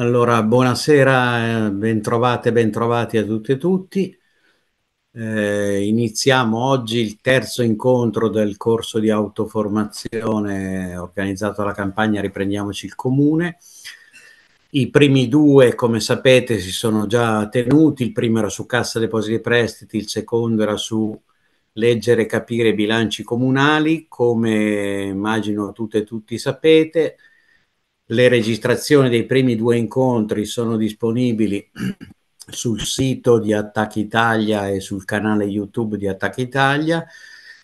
Allora, buonasera, eh, bentrovate, bentrovati a tutte e tutti. Eh, iniziamo oggi il terzo incontro del corso di autoformazione organizzato alla campagna Riprendiamoci il Comune. I primi due, come sapete, si sono già tenuti, il primo era su Cassa Depositi e Prestiti, il secondo era su leggere e capire i bilanci comunali, come immagino tutte e tutti sapete le registrazioni dei primi due incontri sono disponibili sul sito di Attacchi Italia e sul canale YouTube di Attacchi Italia.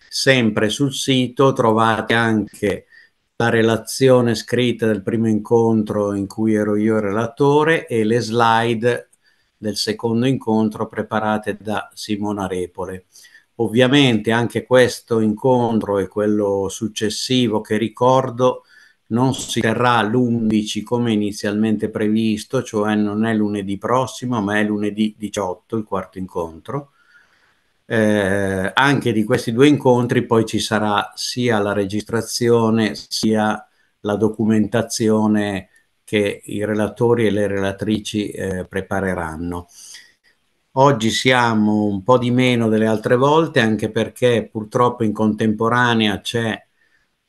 Sempre sul sito trovate anche la relazione scritta del primo incontro in cui ero io il relatore e le slide del secondo incontro preparate da Simona Repole. Ovviamente anche questo incontro e quello successivo che ricordo non si terrà l'11 come inizialmente previsto, cioè non è lunedì prossimo, ma è lunedì 18 il quarto incontro. Eh, anche di questi due incontri poi ci sarà sia la registrazione sia la documentazione che i relatori e le relatrici eh, prepareranno. Oggi siamo un po' di meno delle altre volte, anche perché purtroppo in contemporanea c'è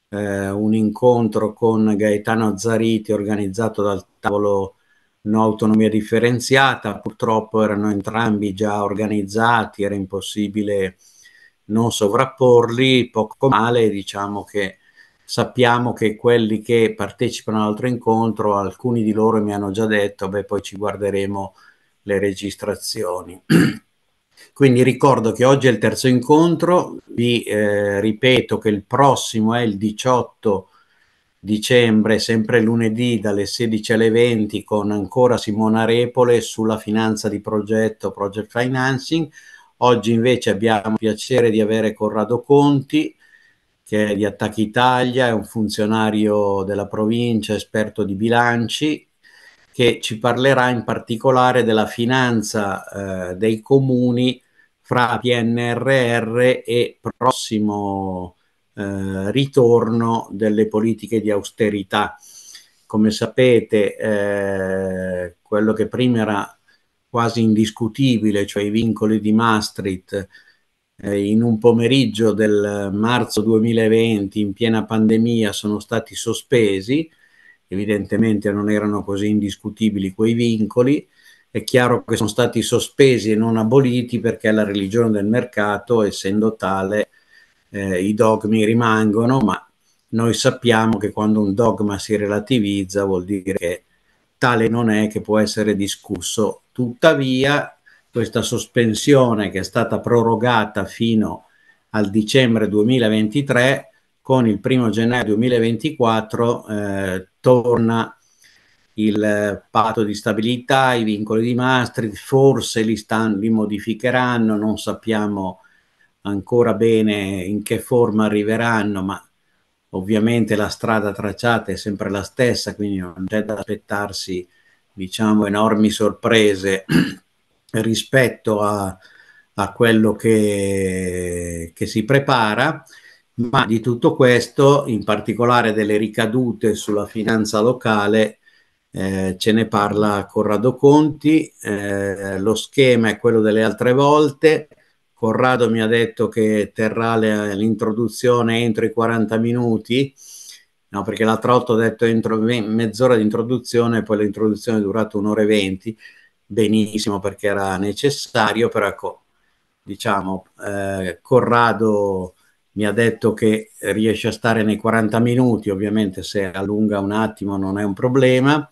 eh, un incontro con Gaetano Zariti organizzato dal tavolo No Autonomia Differenziata, purtroppo erano entrambi già organizzati, era impossibile non sovrapporli, poco male, diciamo che sappiamo che quelli che partecipano all'altro incontro, alcuni di loro mi hanno già detto, beh poi ci guarderemo le registrazioni. Quindi ricordo che oggi è il terzo incontro, vi eh, ripeto che il prossimo è il 18 dicembre, sempre lunedì dalle 16 alle 20 con ancora Simona Repole sulla finanza di progetto, project financing. Oggi invece abbiamo il piacere di avere Corrado Conti, che è di Attacchi Italia, è un funzionario della provincia, esperto di bilanci, che ci parlerà in particolare della finanza eh, dei comuni fra PNRR e prossimo eh, ritorno delle politiche di austerità. Come sapete, eh, quello che prima era quasi indiscutibile, cioè i vincoli di Maastricht, eh, in un pomeriggio del marzo 2020, in piena pandemia, sono stati sospesi evidentemente non erano così indiscutibili quei vincoli, è chiaro che sono stati sospesi e non aboliti perché la religione del mercato, essendo tale, eh, i dogmi rimangono, ma noi sappiamo che quando un dogma si relativizza vuol dire che tale non è che può essere discusso. Tuttavia, questa sospensione che è stata prorogata fino al dicembre 2023 con il primo gennaio 2024 eh, torna il patto di stabilità, i vincoli di Maastricht, forse li, stan, li modificheranno, non sappiamo ancora bene in che forma arriveranno, ma ovviamente la strada tracciata è sempre la stessa, quindi non c'è da aspettarsi diciamo, enormi sorprese rispetto a, a quello che, che si prepara ma di tutto questo, in particolare delle ricadute sulla finanza locale, eh, ce ne parla Corrado Conti, eh, lo schema è quello delle altre volte, Corrado mi ha detto che terrà l'introduzione entro i 40 minuti, no, perché l'altra volta ho detto entro mezz'ora di introduzione, poi l'introduzione è durata un'ora e venti, benissimo perché era necessario, però ecco, diciamo, eh, Corrado mi ha detto che riesce a stare nei 40 minuti, ovviamente se allunga un attimo non è un problema,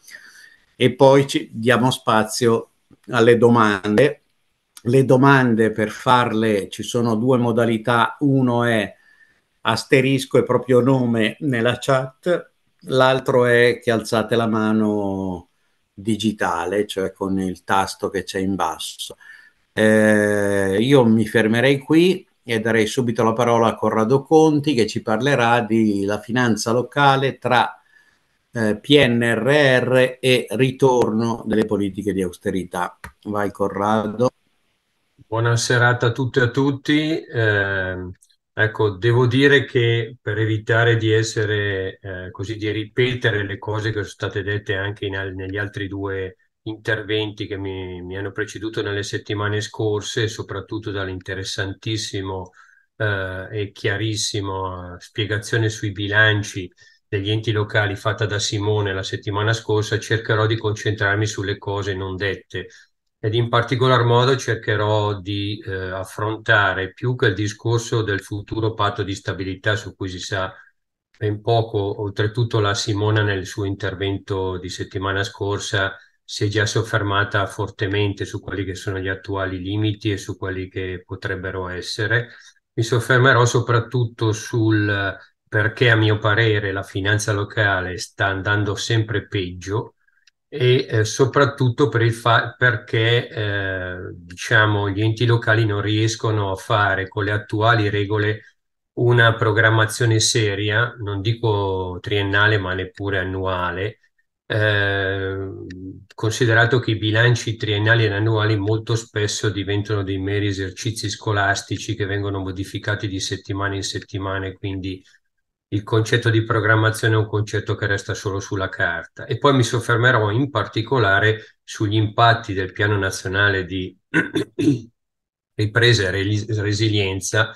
e poi ci diamo spazio alle domande. Le domande per farle ci sono due modalità, uno è asterisco e proprio nome nella chat, l'altro è che alzate la mano digitale, cioè con il tasto che c'è in basso. Eh, io mi fermerei qui e darei subito la parola a Corrado Conti che ci parlerà della finanza locale tra eh, PNRR e ritorno delle politiche di austerità. Vai Corrado. Buona serata a tutte e a tutti. Eh, ecco, devo dire che per evitare di essere eh, così di ripetere le cose che sono state dette anche in, negli altri due interventi che mi, mi hanno preceduto nelle settimane scorse, soprattutto dall'interessantissimo eh, e chiarissimo eh, spiegazione sui bilanci degli enti locali fatta da Simone la settimana scorsa, cercherò di concentrarmi sulle cose non dette ed in particolar modo cercherò di eh, affrontare più che il discorso del futuro patto di stabilità su cui si sa ben poco, oltretutto la Simona nel suo intervento di settimana scorsa si è già soffermata fortemente su quelli che sono gli attuali limiti e su quelli che potrebbero essere. Mi soffermerò soprattutto sul perché a mio parere la finanza locale sta andando sempre peggio e eh, soprattutto per fa- perché eh, diciamo, gli enti locali non riescono a fare con le attuali regole una programmazione seria, non dico triennale ma neppure annuale, Ehm, considerato che i bilanci triennali e annuali molto spesso diventano dei meri esercizi scolastici che vengono modificati di settimana in settimana, quindi il concetto di programmazione è un concetto che resta solo sulla carta. E poi mi soffermerò in particolare sugli impatti del Piano Nazionale di ripresa e resilienza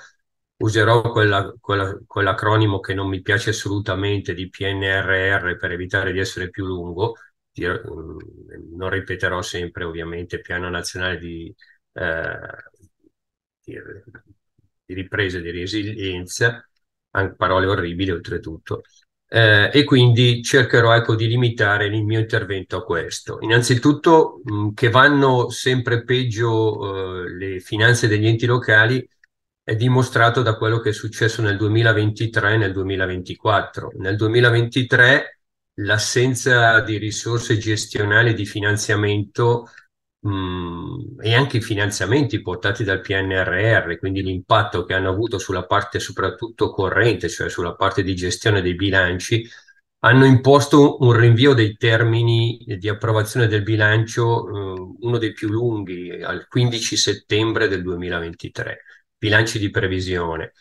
userò quella, quella, quell'acronimo che non mi piace assolutamente di PNRR per evitare di essere più lungo, mm, non ripeterò sempre ovviamente Piano Nazionale di, eh, di, Ripresa e di Resilienza, parole orribili oltretutto, eh, e quindi cercherò ecco, di limitare il mio intervento a questo. Innanzitutto mh, mm, che vanno sempre peggio eh, le finanze degli enti locali, è dimostrato da quello che è successo nel 2023 e nel 2024. Nel 2023 l'assenza di risorse gestionali di finanziamento mh, e anche i finanziamenti portati dal PNRR, quindi l'impatto che hanno avuto sulla parte soprattutto corrente, cioè sulla parte di gestione dei bilanci, hanno imposto un rinvio dei termini di approvazione del bilancio, eh, uno dei più lunghi, al 15 settembre del 2023 bilanci di previsione,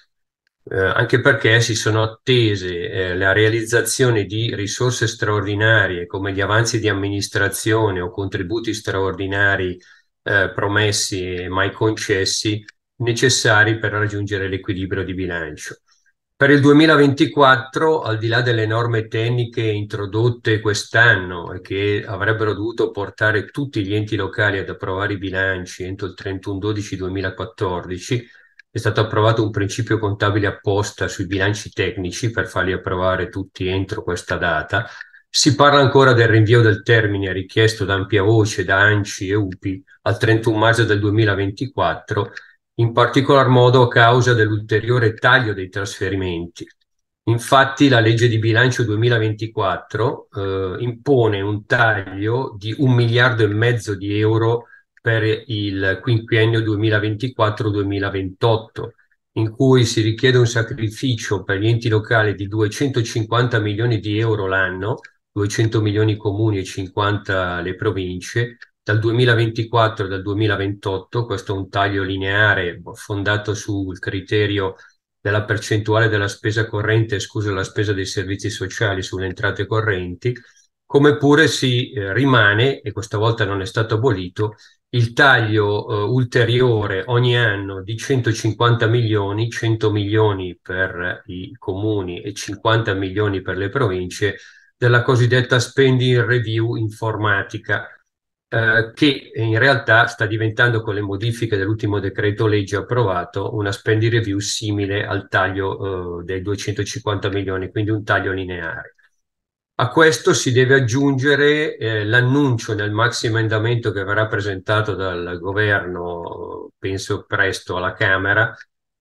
eh, anche perché si sono attese eh, la realizzazione di risorse straordinarie come gli avanzi di amministrazione o contributi straordinari eh, promessi e mai concessi necessari per raggiungere l'equilibrio di bilancio. Per il 2024, al di là delle norme tecniche introdotte quest'anno e che avrebbero dovuto portare tutti gli enti locali ad approvare i bilanci entro il 31-12-2014, è stato approvato un principio contabile apposta sui bilanci tecnici per farli approvare tutti entro questa data. Si parla ancora del rinvio del termine richiesto da ampia voce da ANCI e UPI al 31 maggio del 2024, in particolar modo a causa dell'ulteriore taglio dei trasferimenti. Infatti la legge di bilancio 2024 eh, impone un taglio di un miliardo e mezzo di euro per il quinquennio 2024-2028, in cui si richiede un sacrificio per gli enti locali di 250 milioni di euro l'anno, 200 milioni comuni e 50 le province, dal 2024 al 2028, questo è un taglio lineare fondato sul criterio della percentuale della spesa corrente, esclusa la spesa dei servizi sociali sulle entrate correnti, come pure si eh, rimane, e questa volta non è stato abolito, il taglio eh, ulteriore ogni anno di 150 milioni, 100 milioni per i comuni e 50 milioni per le province, della cosiddetta spending review informatica, eh, che in realtà sta diventando con le modifiche dell'ultimo decreto legge approvato una spending review simile al taglio eh, dei 250 milioni, quindi un taglio lineare. A questo si deve aggiungere eh, l'annuncio nel maxi emendamento che verrà presentato dal governo, penso presto alla Camera,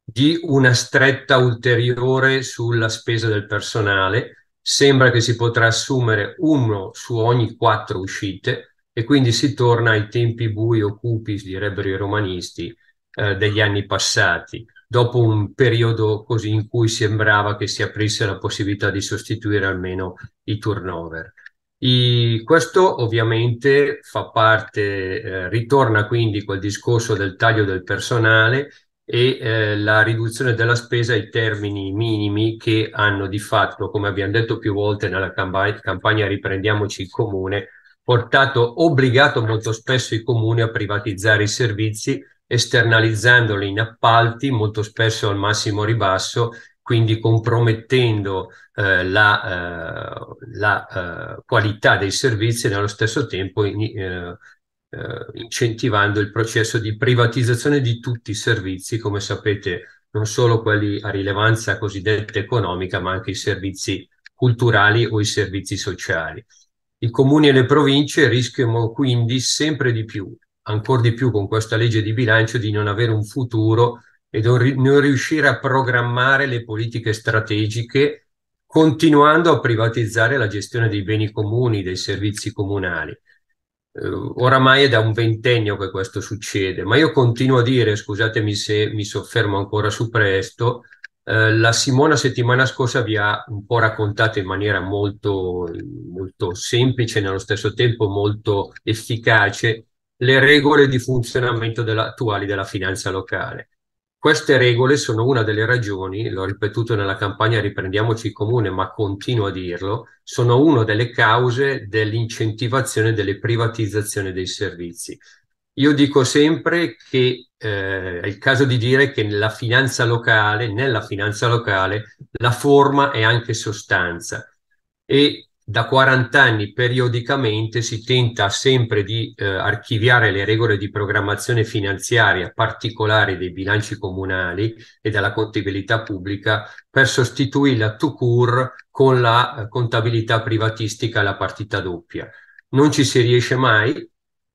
di una stretta ulteriore sulla spesa del personale. Sembra che si potrà assumere uno su ogni quattro uscite e quindi si torna ai tempi bui o cupis, direbbero i romanisti, eh, degli anni passati dopo un periodo così in cui sembrava che si aprisse la possibilità di sostituire almeno i turnover. I, questo ovviamente fa parte, eh, ritorna quindi quel discorso del taglio del personale e eh, la riduzione della spesa ai termini minimi che hanno di fatto, come abbiamo detto più volte nella campagna Riprendiamoci il Comune, portato, obbligato molto spesso i comuni a privatizzare i servizi esternalizzandole in appalti, molto spesso al massimo ribasso, quindi compromettendo eh, la, eh, la eh, qualità dei servizi e nello stesso tempo in, eh, eh, incentivando il processo di privatizzazione di tutti i servizi, come sapete, non solo quelli a rilevanza cosiddetta economica, ma anche i servizi culturali o i servizi sociali. I comuni e le province rischiano quindi sempre di più ancora di più con questa legge di bilancio di non avere un futuro e non riuscire a programmare le politiche strategiche continuando a privatizzare la gestione dei beni comuni, dei servizi comunali. Eh, oramai è da un ventennio che questo succede, ma io continuo a dire, scusatemi se mi soffermo ancora su presto, eh, la Simona settimana scorsa vi ha un po' raccontato in maniera molto, molto semplice, nello stesso tempo molto efficace, le regole di funzionamento attuali della finanza locale. Queste regole sono una delle ragioni, l'ho ripetuto nella campagna Riprendiamoci Comune, ma continuo a dirlo, sono una delle cause dell'incentivazione delle privatizzazioni dei servizi. Io dico sempre che eh, è il caso di dire che nella finanza locale, nella finanza locale, la forma è anche sostanza. E da 40 anni periodicamente si tenta sempre di eh, archiviare le regole di programmazione finanziaria particolari dei bilanci comunali e della contabilità pubblica per sostituirla to court con la eh, contabilità privatistica la partita doppia. Non ci si riesce mai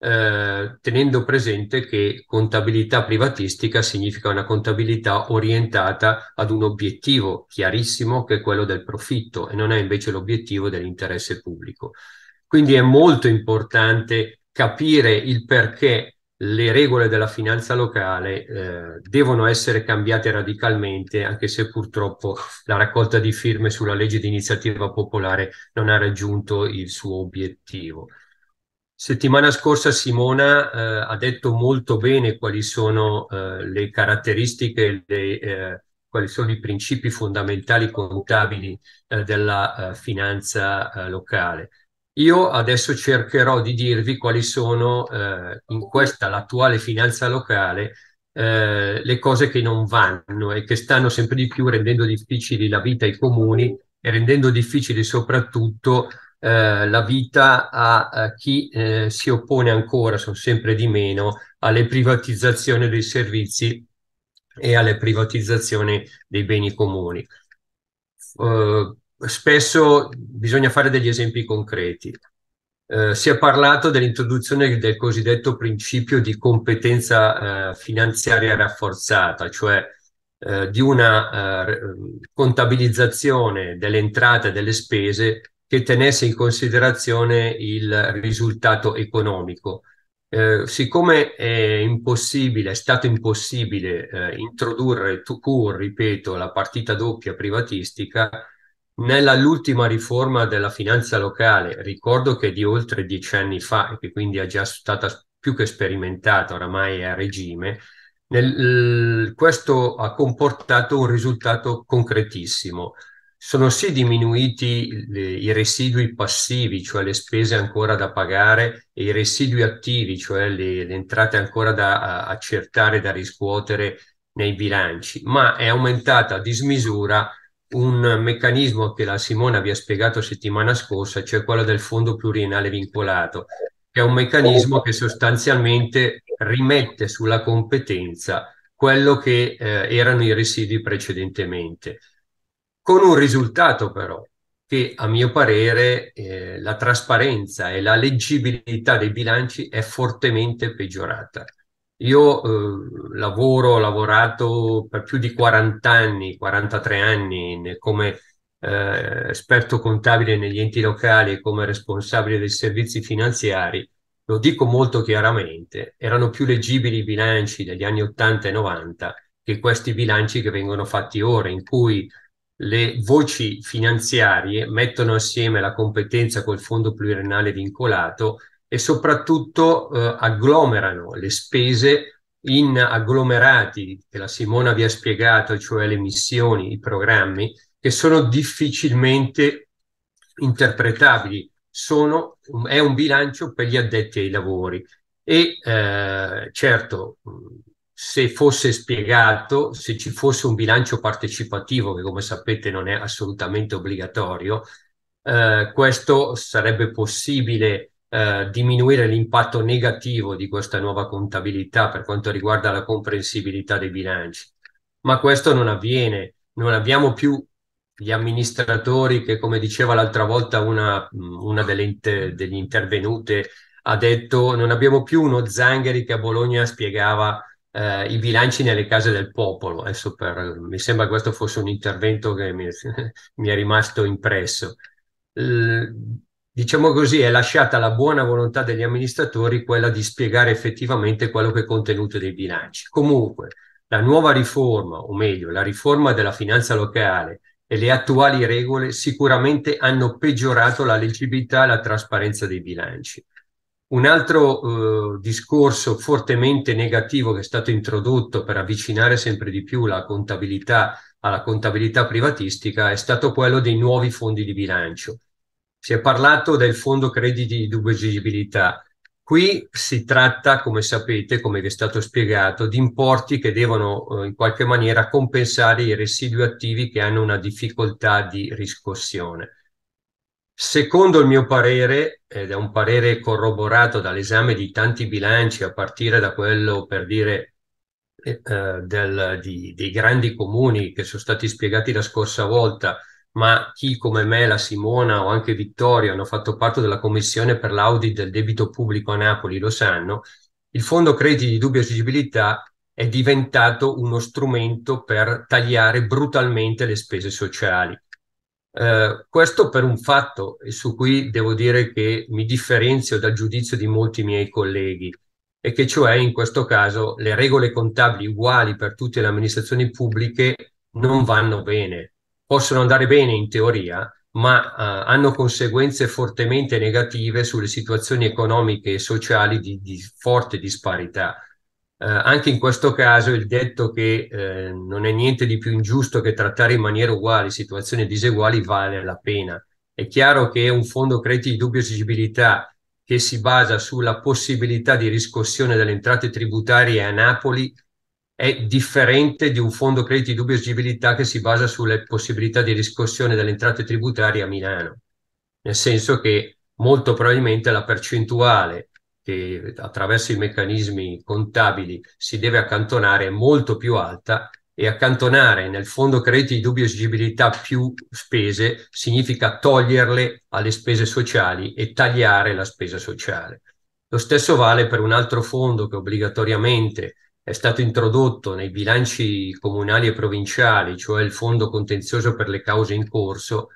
eh, tenendo presente che contabilità privatistica significa una contabilità orientata ad un obiettivo chiarissimo che è quello del profitto e non è invece l'obiettivo dell'interesse pubblico. Quindi è molto importante capire il perché le regole della finanza locale eh, devono essere cambiate radicalmente, anche se purtroppo la raccolta di firme sulla legge di iniziativa popolare non ha raggiunto il suo obiettivo. Settimana scorsa Simona eh, ha detto molto bene quali sono eh, le caratteristiche, le, eh, quali sono i principi fondamentali contabili eh, della eh, finanza eh, locale. Io adesso cercherò di dirvi quali sono in questa, l'attuale finanza locale, le cose che non vanno e che stanno sempre di più rendendo difficili la vita ai comuni e rendendo difficili soprattutto eh, la vita a, a chi eh, si oppone ancora, sono sempre di meno, alle privatizzazioni dei servizi e alle privatizzazioni dei beni comuni. Uh, spesso bisogna fare degli esempi concreti. Uh, si è parlato dell'introduzione del cosiddetto principio di competenza uh, finanziaria rafforzata, cioè di una contabilizzazione delle entrate e delle spese che tenesse in considerazione il risultato economico. Eh, siccome è impossibile, è stato impossibile eh, introdurre to ripeto, la partita doppia privatistica, nell'ultima riforma della finanza locale, ricordo che è di oltre dieci anni fa e che quindi è già stata più che sperimentata, oramai è a regime, nel, questo ha comportato un risultato concretissimo. Sono sì diminuiti le, i residui passivi, cioè le spese ancora da pagare, e i residui attivi, cioè le, le entrate ancora da accertare, da riscuotere nei bilanci, ma è aumentata a dismisura un meccanismo che la Simona vi ha spiegato settimana scorsa, cioè quello del fondo pluriennale vincolato, che è un meccanismo che sostanzialmente rimette sulla competenza quello che eh, erano i residui precedentemente con un risultato però che a mio parere eh, la trasparenza e la leggibilità dei bilanci è fortemente peggiorata. Io eh, lavoro, ho lavorato per più di 40 anni, 43 anni come eh, esperto contabile negli enti locali e come responsabile dei servizi finanziari. Lo dico molto chiaramente, erano più leggibili i bilanci degli anni 80 e 90 che questi bilanci che vengono fatti ora, in cui le voci finanziarie mettono assieme la competenza col fondo pluriennale vincolato e soprattutto eh, agglomerano le spese in agglomerati che la Simona vi ha spiegato, cioè le missioni, i programmi, che sono difficilmente interpretabili. Sono, è un bilancio per gli addetti ai lavori e eh, certo se fosse spiegato, se ci fosse un bilancio partecipativo, che come sapete non è assolutamente obbligatorio, eh, questo sarebbe possibile eh, diminuire l'impatto negativo di questa nuova contabilità per quanto riguarda la comprensibilità dei bilanci. Ma questo non avviene, non abbiamo più gli amministratori che, come diceva l'altra volta una, una delle, inter, delle intervenute, ha detto non abbiamo più uno Zangheri che a Bologna spiegava eh, i bilanci nelle case del popolo. Adesso per, mi sembra che questo fosse un intervento che mi, mi è rimasto impresso. Eh, diciamo così, è lasciata alla buona volontà degli amministratori quella di spiegare effettivamente quello che è contenuto dei bilanci. Comunque, la nuova riforma, o meglio, la riforma della finanza locale e le attuali regole sicuramente hanno peggiorato la leggibilità e la trasparenza dei bilanci. Un altro eh, discorso fortemente negativo che è stato introdotto per avvicinare sempre di più la contabilità alla contabilità privatistica è stato quello dei nuovi fondi di bilancio. Si è parlato del fondo crediti di dubbia esigibilità. Qui si tratta, come sapete, come vi è stato spiegato, di importi che devono eh, in qualche maniera compensare i residui attivi che hanno una difficoltà di riscossione. Secondo il mio parere, ed è un parere corroborato dall'esame di tanti bilanci, a partire da quello per dire eh, eh, del, di, dei grandi comuni che sono stati spiegati la scorsa volta, ma chi come me, la Simona o anche Vittorio hanno fatto parte della commissione per l'audit del debito pubblico a Napoli lo sanno, il fondo crediti di dubbia esigibilità è diventato uno strumento per tagliare brutalmente le spese sociali. Eh, questo per un fatto e su cui devo dire che mi differenzio dal giudizio di molti miei colleghi e che cioè in questo caso le regole contabili uguali per tutte le amministrazioni pubbliche non vanno bene. Possono andare bene in teoria, ma eh, hanno conseguenze fortemente negative sulle situazioni economiche e sociali di, di forte disparità. Eh, anche in questo caso il detto che eh, non è niente di più ingiusto che trattare in maniera uguale situazioni diseguali vale la pena. È chiaro che un fondo crediti di dubbia esigibilità che si basa sulla possibilità di riscossione delle entrate tributarie a Napoli è differente di un fondo crediti di dubbia esigibilità che si basa sulle possibilità di riscossione delle entrate tributarie a Milano, nel senso che molto probabilmente la percentuale che attraverso i meccanismi contabili si deve accantonare è molto più alta e accantonare nel fondo crediti di dubbia esigibilità più spese significa toglierle alle spese sociali e tagliare la spesa sociale. Lo stesso vale per un altro fondo che obbligatoriamente è stato introdotto nei bilanci comunali e provinciali, cioè il fondo contenzioso per le cause in corso,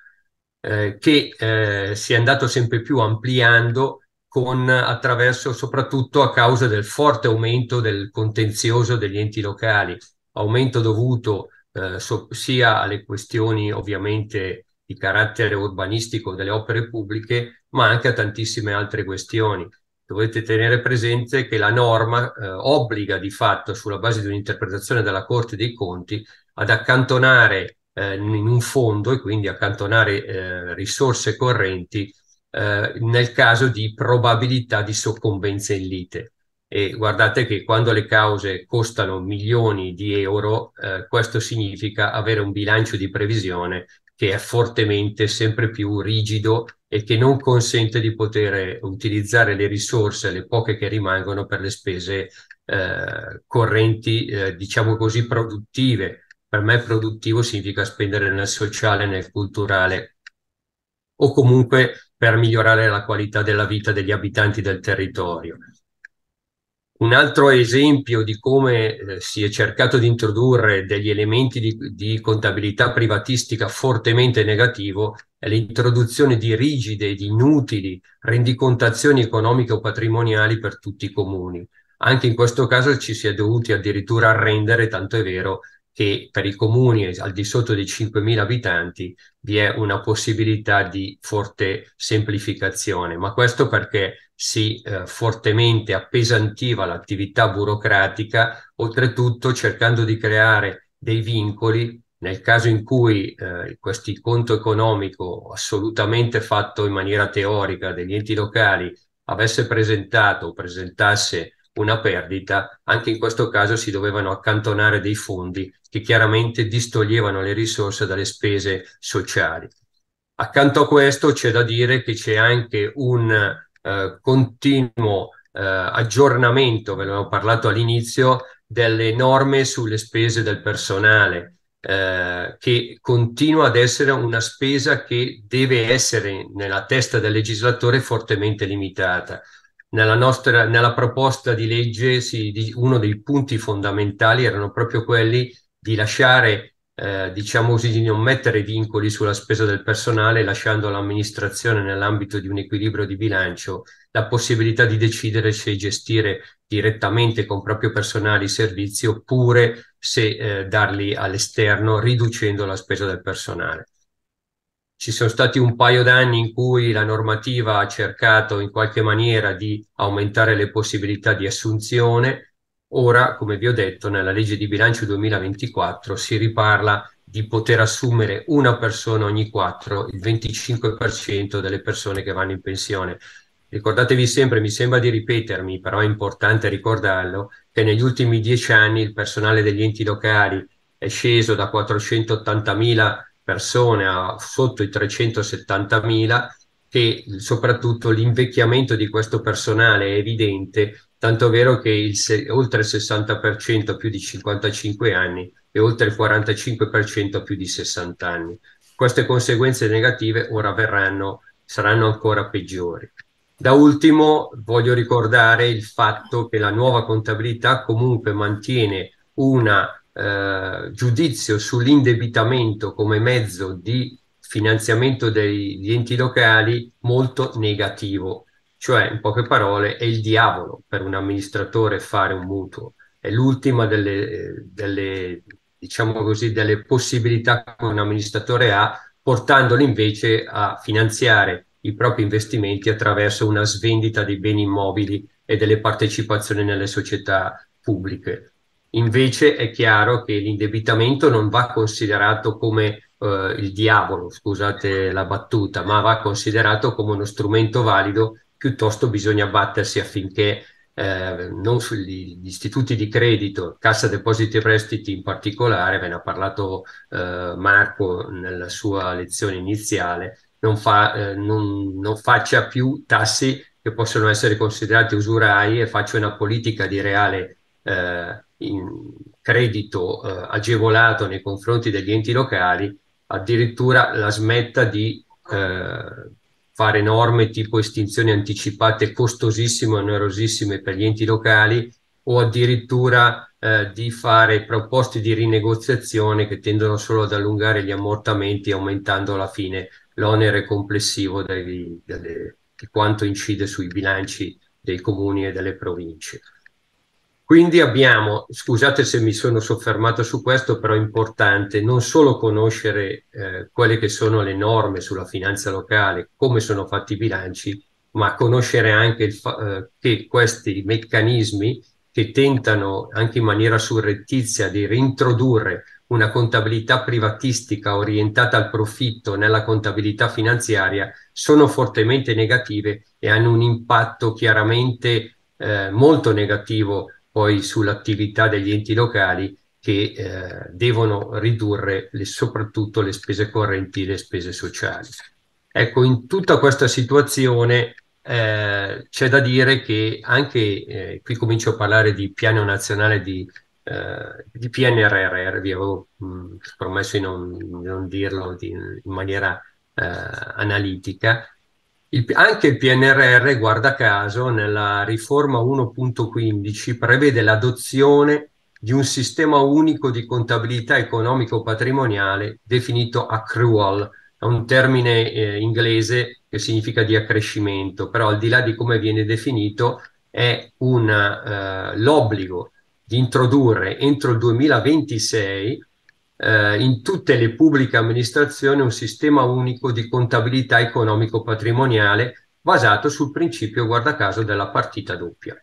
eh, che eh, si è andato sempre più ampliando con, attraverso, soprattutto a causa del forte aumento del contenzioso degli enti locali, aumento dovuto eh, so, sia alle questioni ovviamente di carattere urbanistico delle opere pubbliche, ma anche a tantissime altre questioni. Dovete tenere presente che la norma eh, obbliga di fatto, sulla base di un'interpretazione della Corte dei Conti, ad accantonare eh, in un fondo e quindi accantonare eh, risorse correnti eh, nel caso di probabilità di soccombenza in lite. E guardate che quando le cause costano milioni di euro, eh, questo significa avere un bilancio di previsione che è fortemente sempre più rigido e che non consente di poter utilizzare le risorse, le poche che rimangono, per le spese eh, correnti, eh, diciamo così, produttive. Per me produttivo significa spendere nel sociale, nel culturale o comunque per migliorare la qualità della vita degli abitanti del territorio. Un altro esempio di come eh, si è cercato di introdurre degli elementi di, di contabilità privatistica fortemente negativo è l'introduzione di rigide ed inutili rendicontazioni economiche o patrimoniali per tutti i comuni. Anche in questo caso ci si è dovuti addirittura arrendere, tanto è vero che per i comuni al di sotto dei 5.000 abitanti vi è una possibilità di forte semplificazione, ma questo perché si eh, fortemente appesantiva l'attività burocratica, oltretutto cercando di creare dei vincoli nel caso in cui eh, questo conto economico assolutamente fatto in maniera teorica degli enti locali avesse presentato o presentasse una perdita. Anche in questo caso si dovevano accantonare dei fondi che chiaramente distoglievano le risorse dalle spese sociali. Accanto a questo c'è da dire che c'è anche un eh, continuo eh, aggiornamento, ve l'ho parlato all'inizio, delle norme sulle spese del personale. Eh, che continua ad essere una spesa che deve essere nella testa del legislatore fortemente limitata nella, nostra, nella proposta di legge si, di, uno dei punti fondamentali erano proprio quelli di lasciare, eh, diciamo così, di non mettere vincoli sulla spesa del personale, lasciando all'amministrazione nell'ambito di un equilibrio di bilancio la possibilità di decidere se gestire direttamente con proprio personale i servizi oppure se eh, darli all'esterno riducendo la spesa del personale ci sono stati un paio d'anni in cui la normativa ha cercato in qualche maniera di aumentare le possibilità di assunzione. Ora, come vi ho detto, nella legge di bilancio 2024 si riparla di poter assumere una persona ogni quattro, il 25% delle persone che vanno in pensione. Ricordatevi sempre, mi sembra di ripetermi, però è importante ricordarlo, che negli ultimi dieci anni il personale degli enti locali è sceso da 480.000 persone a sotto i 370.000 che soprattutto l'invecchiamento di questo personale è evidente, tanto vero che il se- oltre il 60% ha più di 55 anni e oltre il 45% ha più di 60 anni. Queste conseguenze negative ora verranno, saranno ancora peggiori. Da ultimo voglio ricordare il fatto che la nuova contabilità comunque mantiene una eh, giudizio sull'indebitamento come mezzo di finanziamento degli enti locali molto negativo, cioè in poche parole è il diavolo per un amministratore fare un mutuo, è l'ultima delle, delle diciamo così, delle possibilità che un amministratore ha, portandolo invece a finanziare i propri investimenti attraverso una svendita dei beni immobili e delle partecipazioni nelle società pubbliche. Invece è chiaro che l'indebitamento non va considerato come eh, il diavolo, scusate la battuta, ma va considerato come uno strumento valido, piuttosto bisogna battersi affinché eh, non sugli, gli istituti di credito, Cassa Depositi e Prestiti in particolare, ve ne ha parlato eh, Marco nella sua lezione iniziale, non, fa, eh, non, non, faccia più tassi che possono essere considerati usurai e faccia una politica di reale eh, credito eh, agevolato nei confronti degli enti locali, addirittura la smetta di eh, fare norme tipo estinzioni anticipate costosissime e onerosissime per gli enti locali o addirittura eh, di fare proposte di rinegoziazione che tendono solo ad allungare gli ammortamenti aumentando alla fine l'onere complessivo di quanto incide sui bilanci dei comuni e delle province. Quindi abbiamo, scusate se mi sono soffermato su questo, però è importante non solo conoscere eh, quelle che sono le norme sulla finanza locale, come sono fatti i bilanci, ma conoscere anche eh, che questi meccanismi che tentano anche in maniera surrettizia di reintrodurre una contabilità privatistica orientata al profitto nella contabilità finanziaria sono fortemente negative e hanno un impatto chiaramente eh, molto negativo poi sull'attività degli enti locali che eh, devono ridurre le, soprattutto le spese correnti e le spese sociali. Ecco, in tutta questa situazione eh, c'è da dire che anche eh, qui comincio a parlare di piano nazionale di, eh, di PNRR, vi avevo mh, promesso di non, non dirlo di, in maniera eh, analitica, il, anche il PNRR, guarda caso, nella riforma 1.15 prevede l'adozione di un sistema unico di contabilità economico-patrimoniale definito accrual, è un termine eh, inglese che significa di accrescimento, però al di là di come viene definito è una, eh, l'obbligo di introdurre entro il 2026 eh, in tutte le pubbliche amministrazioni un sistema unico di contabilità economico-patrimoniale basato sul principio, guarda caso, della partita doppia.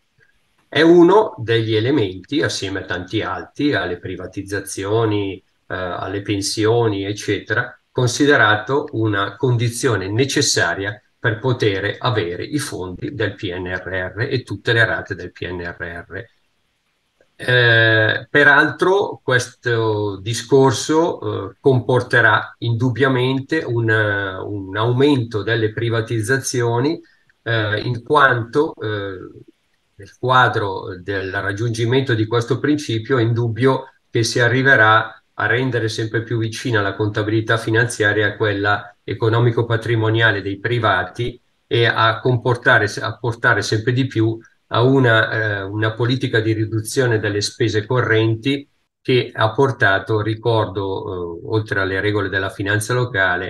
È uno degli elementi, assieme a tanti altri, alle privatizzazioni, eh, alle pensioni, eccetera, considerato una condizione necessaria per poter avere i fondi del PNRR e tutte le rate del PNRR. Eh, peraltro questo discorso eh, comporterà indubbiamente un, eh, un, aumento delle privatizzazioni eh, in quanto eh, nel quadro del raggiungimento di questo principio è indubbio che si arriverà a rendere sempre più vicina la contabilità finanziaria a quella economico-patrimoniale dei privati e a, comportare, a portare sempre di più a una, eh, una politica di riduzione delle spese correnti che ha portato, ricordo, eh, oltre alle regole della finanza locale,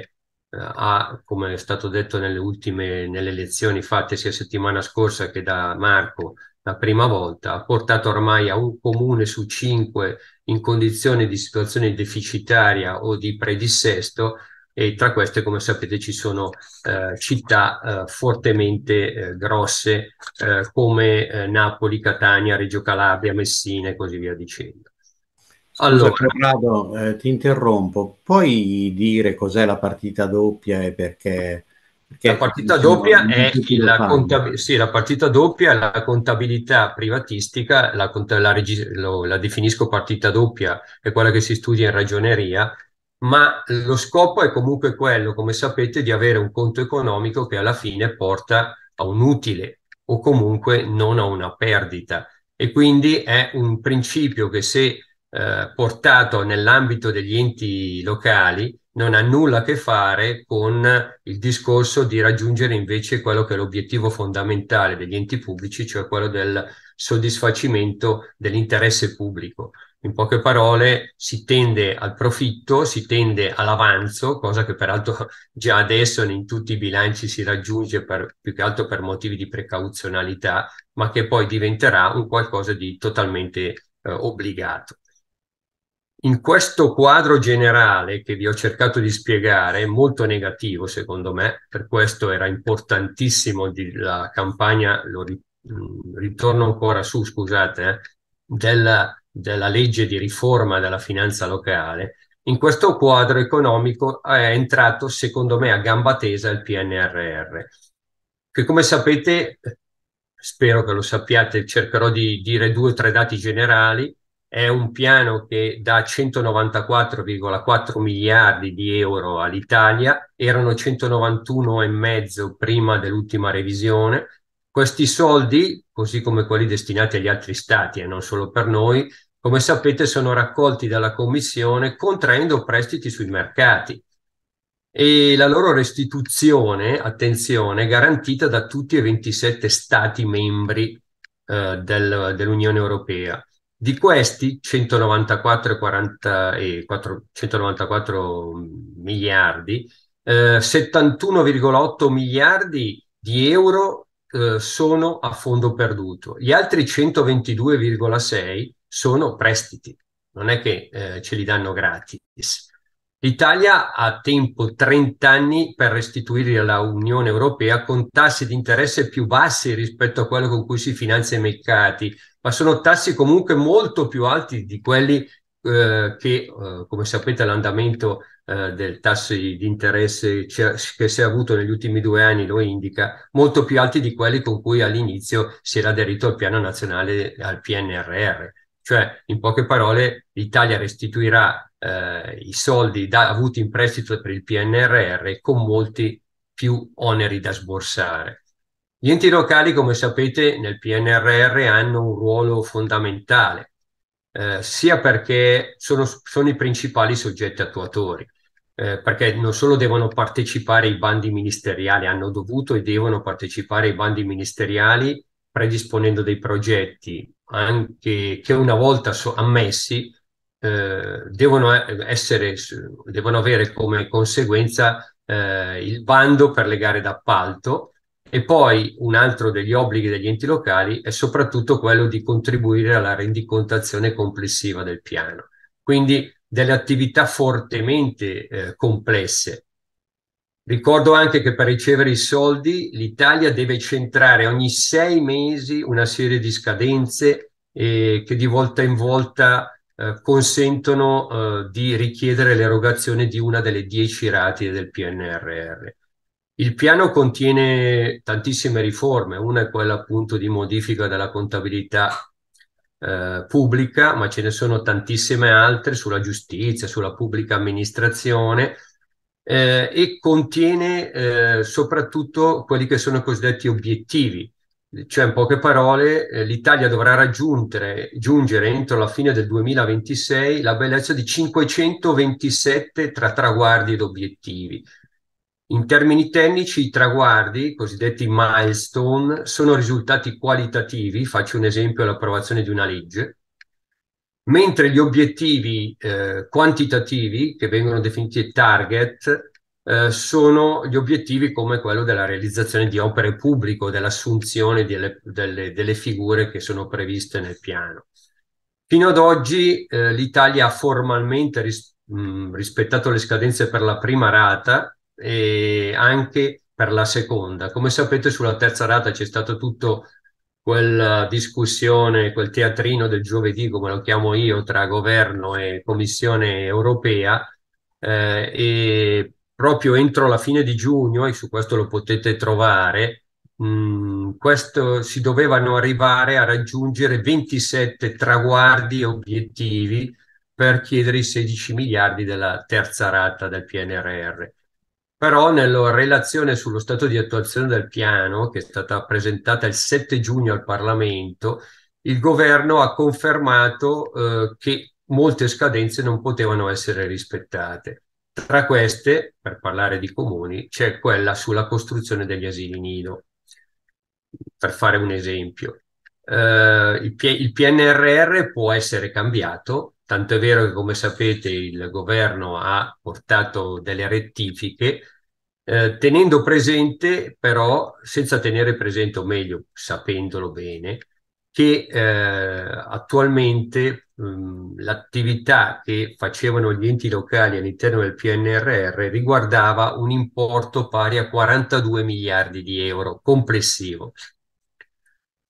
eh, a, come è stato detto nelle ultime nelle elezioni fatte sia settimana scorsa che da Marco la prima volta, ha portato ormai a un comune su cinque in condizione di situazione deficitaria o di predissesto e tra queste, come sapete, ci sono eh, città eh, fortemente eh, grosse eh, come eh, Napoli, Catania, Reggio Calabria, Messina e così via dicendo. Allora, Corrado, eh, ti interrompo, puoi dire cos'è la partita doppia e perché? perché la, partita doppia la, contab- sì, la partita doppia è la, contabilità privatistica, la, la, la definisco partita doppia, è quella che si studia in ragioneria ma lo scopo è comunque quello, come sapete, di avere un conto economico che alla fine porta a un utile o comunque non a una perdita. E quindi è un principio che se eh, portato nell'ambito degli enti locali non ha nulla a che fare con il discorso di raggiungere invece quello che è l'obiettivo fondamentale degli enti pubblici, cioè quello del soddisfacimento dell'interesse pubblico. In poche parole, si tende al profitto, si tende all'avanzo, cosa che peraltro già adesso in tutti i bilanci si raggiunge per, più che altro per motivi di precauzionalità, ma che poi diventerà un qualcosa di totalmente eh, obbligato. In questo quadro generale che vi ho cercato di spiegare, molto negativo secondo me, per questo era importantissimo la campagna, lo ripeto, mm, ritorno ancora su, scusate, eh, della, della legge di riforma della finanza locale, in questo quadro economico è entrato, secondo me, a gamba tesa il PNRR, che come sapete, spero che lo sappiate, cercherò di dire due o tre dati generali, è un piano che da 194,4 miliardi di euro all'Italia, erano 191,5 prima dell'ultima revisione, questi soldi, così come quelli destinati agli altri stati e non solo per noi, come sapete sono raccolti dalla Commissione contraendo prestiti sui mercati e la loro restituzione, attenzione, è garantita da tutti e 27 stati membri eh, del, dell'Unione Europea. Di questi 194, 40, eh, 4, 194 miliardi, eh, 71,8 miliardi di euro eh, sono a fondo perduto, gli altri 122,6 sono prestiti, non è che eh, ce li danno gratis. L'Italia ha tempo 30 anni per restituirli alla Unione Europea con tassi di interesse più bassi rispetto a quello con cui si finanzia i mercati, ma sono tassi comunque molto più alti di quelli eh, che eh, come sapete l'andamento eh, del tasso di interesse che si è avuto negli ultimi due anni lo indica, molto più alti di quelli con cui all'inizio si era aderito al piano nazionale, al PNRR. Cioè, in poche parole, l'Italia restituirà eh, i soldi da, avuti in prestito per il PNRR con molti più oneri da sborsare. Gli enti locali, come sapete, nel PNRR hanno un ruolo fondamentale eh, sia perché sono, sono, i principali soggetti attuatori, eh, perché non solo devono partecipare ai bandi ministeriali, hanno dovuto e devono partecipare ai bandi ministeriali predisponendo dei progetti anche che una volta so- ammessi eh, devono, eh, essere, devono avere come conseguenza eh, il bando per le gare d'appalto e poi un altro degli obblighi degli enti locali è soprattutto quello di contribuire alla rendicontazione complessiva del piano, quindi delle attività fortemente eh, complesse. Ricordo anche che per ricevere i soldi l'Italia deve centrare ogni sei mesi una serie di scadenze eh, che di volta in volta eh, consentono eh, di richiedere l'erogazione di una delle dieci rate del PNRR. Il piano contiene tantissime riforme, una è quella appunto di modifica della contabilità eh, pubblica, ma ce ne sono tantissime altre sulla giustizia, sulla pubblica amministrazione eh, e contiene eh, soprattutto quelli che sono i cosiddetti obiettivi, cioè in poche parole eh, l'Italia dovrà raggiungere entro la fine del 2026 la bellezza di 527 tra traguardi ed obiettivi. In termini tecnici, i traguardi, i cosiddetti milestone, sono risultati qualitativi, faccio un esempio l'approvazione di una legge, mentre gli obiettivi eh, quantitativi, che vengono definiti target, eh, sono gli obiettivi come quello della realizzazione di opere pubbliche, dell'assunzione delle, delle, delle figure che sono previste nel piano. Fino ad oggi eh, l'Italia ha formalmente ris- mh, mm, rispettato le scadenze per la prima rata, e anche per la seconda. Come sapete, sulla terza rata c'è stata tutta quella discussione, quel teatrino del giovedì, come lo chiamo io, tra governo e Commissione europea. Eh, e proprio entro la fine di giugno, e su questo lo potete trovare, mh, mm, questo, si dovevano arrivare a raggiungere 27 traguardi e obiettivi per chiedere i 16 miliardi della terza rata del PNRR però nella relazione sullo stato di attuazione del piano, che è stata presentata il 7 giugno al Parlamento, il governo ha confermato eh, che molte scadenze non potevano essere rispettate. Tra queste, per parlare di comuni, c'è quella sulla costruzione degli asili nido. Per fare un esempio, eh, il, P- il PNRR può essere cambiato Tanto è vero che, come sapete, il governo ha portato delle rettifiche, eh, tenendo presente però, senza tenere presente, o meglio, sapendolo bene, che eh, attualmente mh, mm, l'attività che facevano gli enti locali all'interno del PNRR riguardava un importo pari a 42 miliardi di euro complessivo.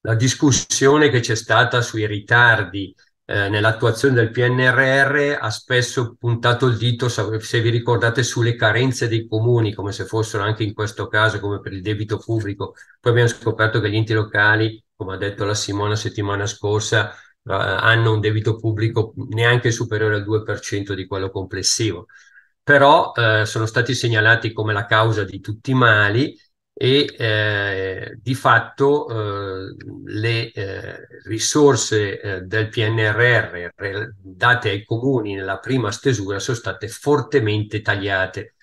La discussione che c'è stata sui ritardi eh, nell'attuazione del PNRR ha spesso puntato il dito, se vi ricordate, sulle carenze dei comuni, come se fossero anche in questo caso, come per il debito pubblico. Poi abbiamo scoperto che gli enti locali, come ha detto la Simona settimana scorsa, eh, hanno un debito pubblico neanche superiore al 2% di quello complessivo. Però eh, sono stati segnalati come la causa di tutti i mali e eh, di fatto eh, le eh, risorse eh, del PNRR date ai comuni nella prima stesura sono state fortemente tagliate.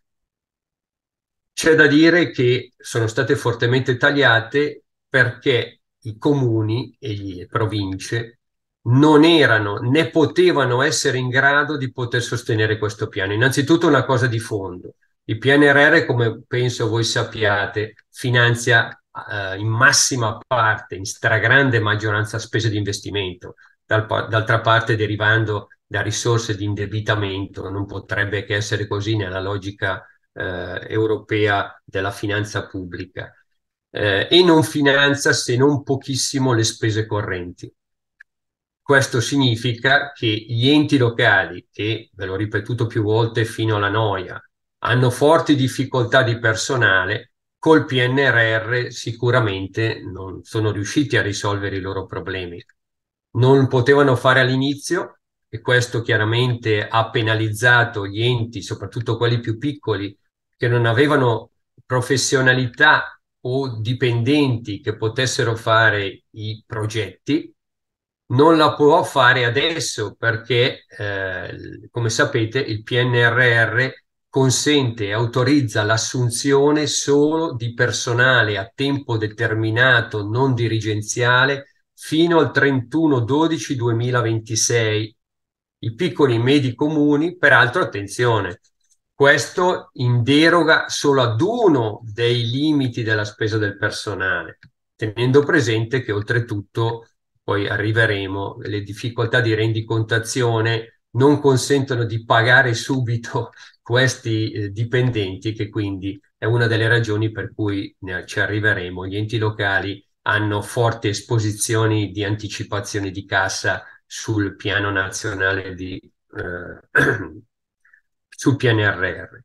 C'è da dire che sono state fortemente tagliate perché i comuni e le province non erano né potevano essere in grado di poter sostenere questo piano. Innanzitutto una cosa di fondo, il PNRR, come penso voi sappiate, finanzia eh, in massima parte, in stragrande maggioranza, spese di investimento, Dal, d'altra parte derivando da risorse di indebitamento, non potrebbe che essere così nella logica eh, europea della finanza pubblica, eh, e non finanzia se non pochissimo le spese correnti. Questo significa che gli enti locali, che ve l'ho ripetuto più volte fino alla noia, hanno forti difficoltà di personale, col PNRR sicuramente non sono riusciti a risolvere i loro problemi. Non potevano fare all'inizio e questo chiaramente ha penalizzato gli enti, soprattutto quelli più piccoli, che non avevano professionalità o dipendenti che potessero fare i progetti. Non la può fare adesso perché, eh, come sapete, il PNRR consente e autorizza l'assunzione solo di personale a tempo determinato non dirigenziale fino al 31-12-2026. I piccoli e medi comuni, peraltro, attenzione, questo in deroga solo ad uno dei limiti della spesa del personale, tenendo presente che oltretutto poi arriveremo alle difficoltà di rendicontazione non consentono di pagare subito questi eh, dipendenti, che quindi è una delle ragioni per cui eh, ci arriveremo. Gli enti locali hanno forti esposizioni di anticipazione di cassa sul piano nazionale di, eh, sul PNRR.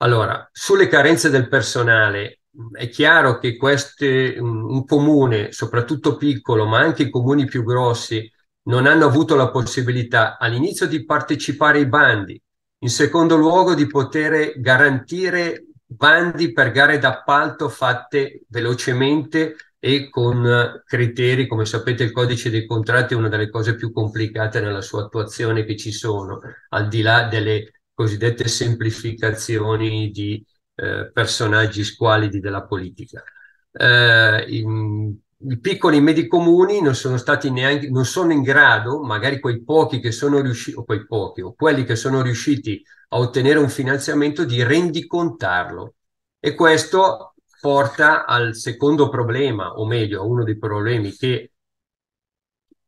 Allora, sulle carenze del personale, è chiaro che queste, un, mm, un comune, soprattutto piccolo, ma anche i comuni più grossi, non hanno avuto la possibilità all'inizio di partecipare ai bandi, in secondo luogo di poter garantire bandi per gare d'appalto fatte velocemente e con criteri, come sapete il codice dei contratti è una delle cose più complicate nella sua attuazione che ci sono, al di là delle cosiddette semplificazioni di eh, personaggi squalidi della politica. Eh, in, i piccoli e medi comuni non sono stati neanche, non sono in grado, magari quei pochi che sono riusciti, o quei pochi, o quelli che sono riusciti a ottenere un finanziamento, di rendicontarlo. E questo porta al secondo problema, o meglio, a uno dei problemi che,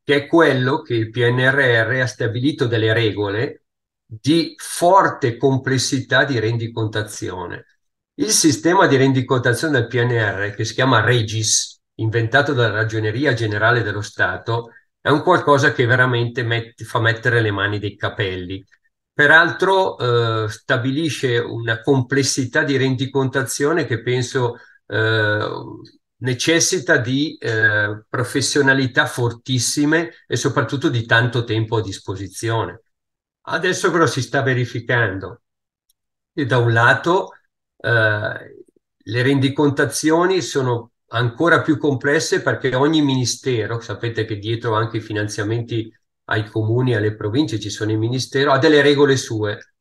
che è quello che il PNRR ha stabilito delle regole di forte complessità di rendicontazione. Il sistema di rendicontazione del PNR, che si chiama Regis, inventato dalla Ragioneria Generale dello Stato, è un qualcosa che veramente met- fa mettere le mani dei capelli. Peraltro eh, stabilisce una complessità di rendicontazione che penso eh, necessita di eh, professionalità fortissime e soprattutto di tanto tempo a disposizione. Adesso però si sta verificando? E da un lato eh, le rendicontazioni sono ancora più complesse perché ogni ministero, sapete che dietro anche i finanziamenti ai comuni e alle province ci sono i ministeri, ha delle regole sue.